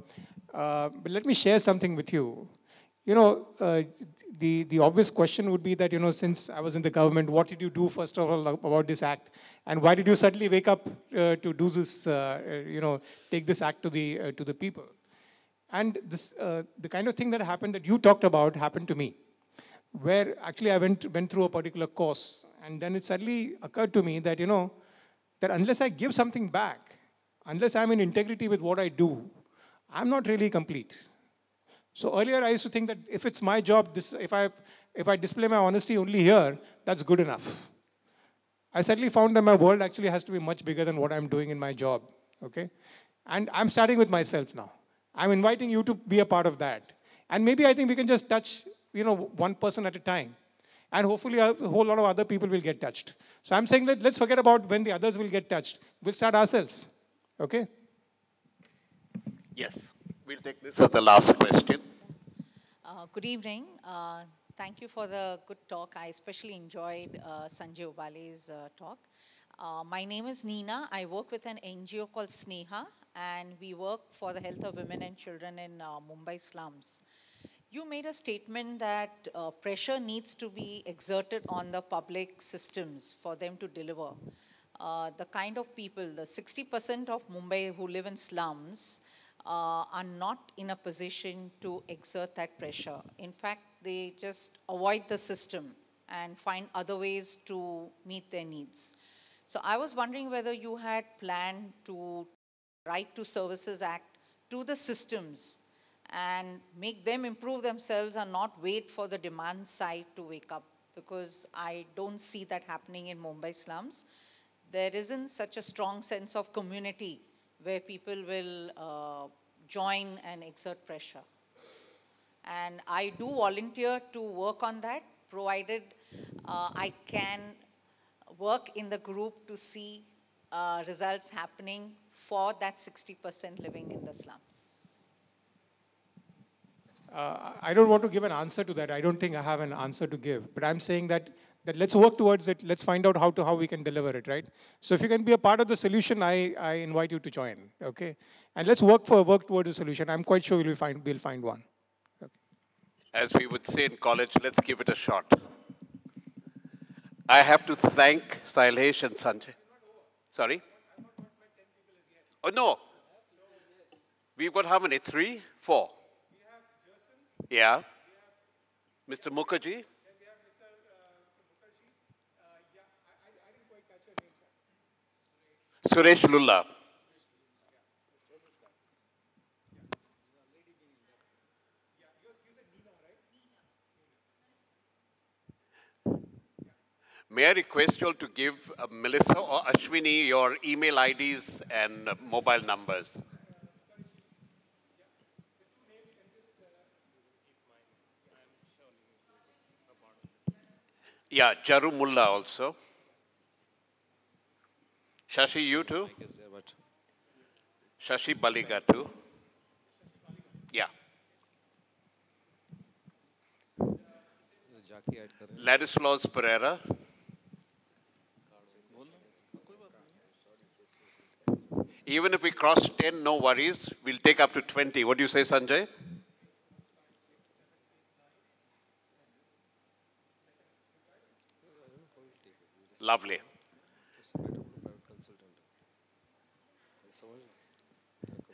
Speaker 8: uh, but let me share something with you. You know, the, the obvious question would be that, you know, since I was in the government, what did you do first of all about this act? And why did you suddenly wake up uh, to do this, uh, uh you know, take this act to the, uh, to the people? And this, uh, the kind of thing that happened that you talked about happened to me, where actually I went, went through a particular course. And then it suddenly occurred to me that, you know, that unless I give something back, unless I'm in integrity with what I do, I'm not really complete. So earlier I used to think that if it's my job, this, if, I, if I display my honesty only here, that's good enough. I suddenly found that my world actually has to be much bigger than what I'm doing in my job. Okay? And I'm starting with myself now. I'm inviting you to be a part of that. And maybe I think we can just touch, you know, one person at a time. And hopefully a whole lot of other people will get touched. So I'm saying that let's forget about when the others will get touched. We'll start ourselves. Okay?
Speaker 1: Yes. We'll take this as the last question.
Speaker 4: Uh, good evening. Uh, thank you for the good talk. I especially enjoyed uh, Sanjay Ubale's uh, talk. Uh, my name is Nina. I work with an NGO called Sneha, and we work for the health of women and children in uh, Mumbai slums. You made a statement that pressure needs to be exerted on the public systems for them to deliver. the kind of people, the 60% of Mumbai who live in slums, uh, are not in a position to exert that pressure. In fact, they just avoid the system and find other ways to meet their needs. So I was wondering whether you had planned to write to Services Act to the systems and make them improve themselves and not wait for the demand side to wake up because I don't see that happening in Mumbai slums. There isn't such a strong sense of community where people will uh, join and exert pressure. And I do volunteer to work on that, provided uh, I can work in the group to see uh, results happening for that 60% living in the slums.
Speaker 8: Uh, I don't want to give an answer to that. I don't think I have an answer to give. But I'm saying that that let's work towards it, let's find out how to how we can deliver it, right? So if you can be a part of the solution, I, I invite you to join, okay? And let's work for work towards a solution. I'm quite sure we'll find we'll find one. Okay.
Speaker 1: As we would say in college, let's give it a shot. I have to thank Sailesh and Sanjay. Sorry? Oh, no. We've got how many? Three? Four? Yeah. Mr. Mukherjee? Suresh Lulla. May I request you all to give uh, Melissa or Ashwini your email IDs and uh, mobile numbers? Yeah, Charu Mulla also. Shashi, you too? Shashi Baliga too? Yeah. Ladislaus Pereira. Even if we cross 10, no worries. We'll take up to 20. What do you say, Sanjay? Lovely.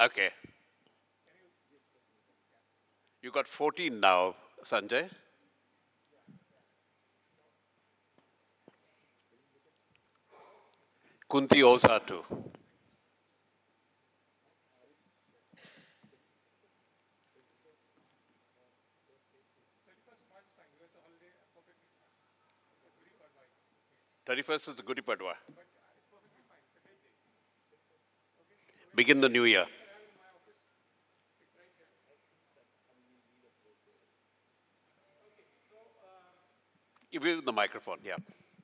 Speaker 1: Okay. You got 14 now, Sanjay. Kunti Oza too. Thirty-first is the Gudi Padwa. Begin the new year. With the microphone, yeah.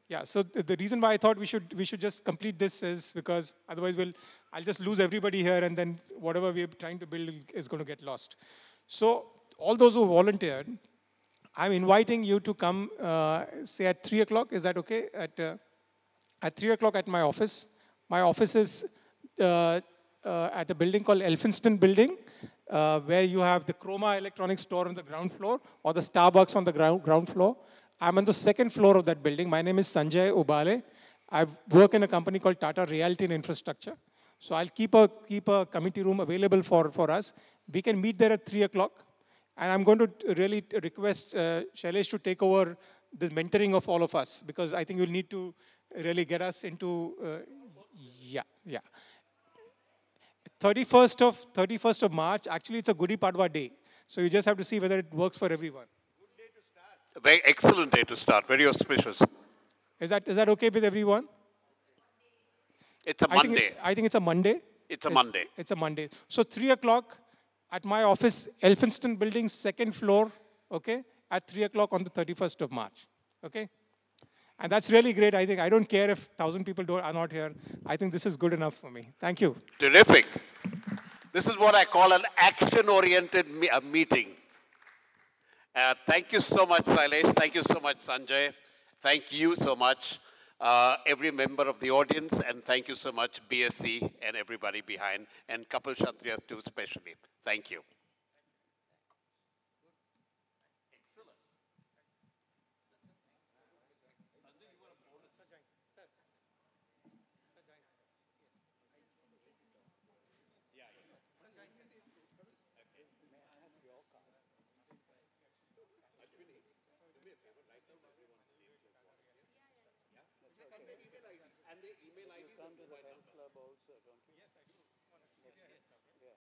Speaker 8: Yeah, so the reason why I thought we should we should just complete this is because otherwise we'll I'll just lose everybody here and then whatever we're trying to build is going to get lost. So all those who volunteered, I'm inviting you to come uh, say at three o'clock. Is that okay? At uh, at three o'clock at my office. My office is uh, uh at a building called Elphinston Building, uh, where you have the Chroma Electronics store on the ground floor or the Starbucks on the ground ground floor. I'm on the second floor of that building. My name is Sanjay Ubale. I work in a company called Tata Realty and Infrastructure. So I'll keep a, keep a committee room available for, for us. We can meet there at 3 o'clock. And I'm going to really request uh, Shailesh to take over the mentoring of all of us because I think you'll need to really get us into, uh, yeah, yeah. 31st of 31st of March, actually it's a Gudi Padwa day. So you just have to see whether it works for everyone.
Speaker 1: Very excellent day to start. Very auspicious.
Speaker 8: Is that is that okay with everyone? It's a Monday. Think it, I think, it's a Monday. It's a it's, Monday. It's a Monday. So three o'clock at my office, Elphinston Building, second floor. Okay, at three o'clock on the thirty-first of March. Okay, and that's really great. I think I don't care if thousand people don't, are not here. I think this is good enough for me. Thank you.
Speaker 1: Terrific. This is what I call an action-oriented me meeting. Uh, thank you so much, Silesh. Thank you so much, Sanjay. Thank you so much, uh, every member of the audience, and thank you so much, BSc and everybody behind, and Kapil Kshatriya too, especially. Thank you.
Speaker 8: the Lions Club also, don't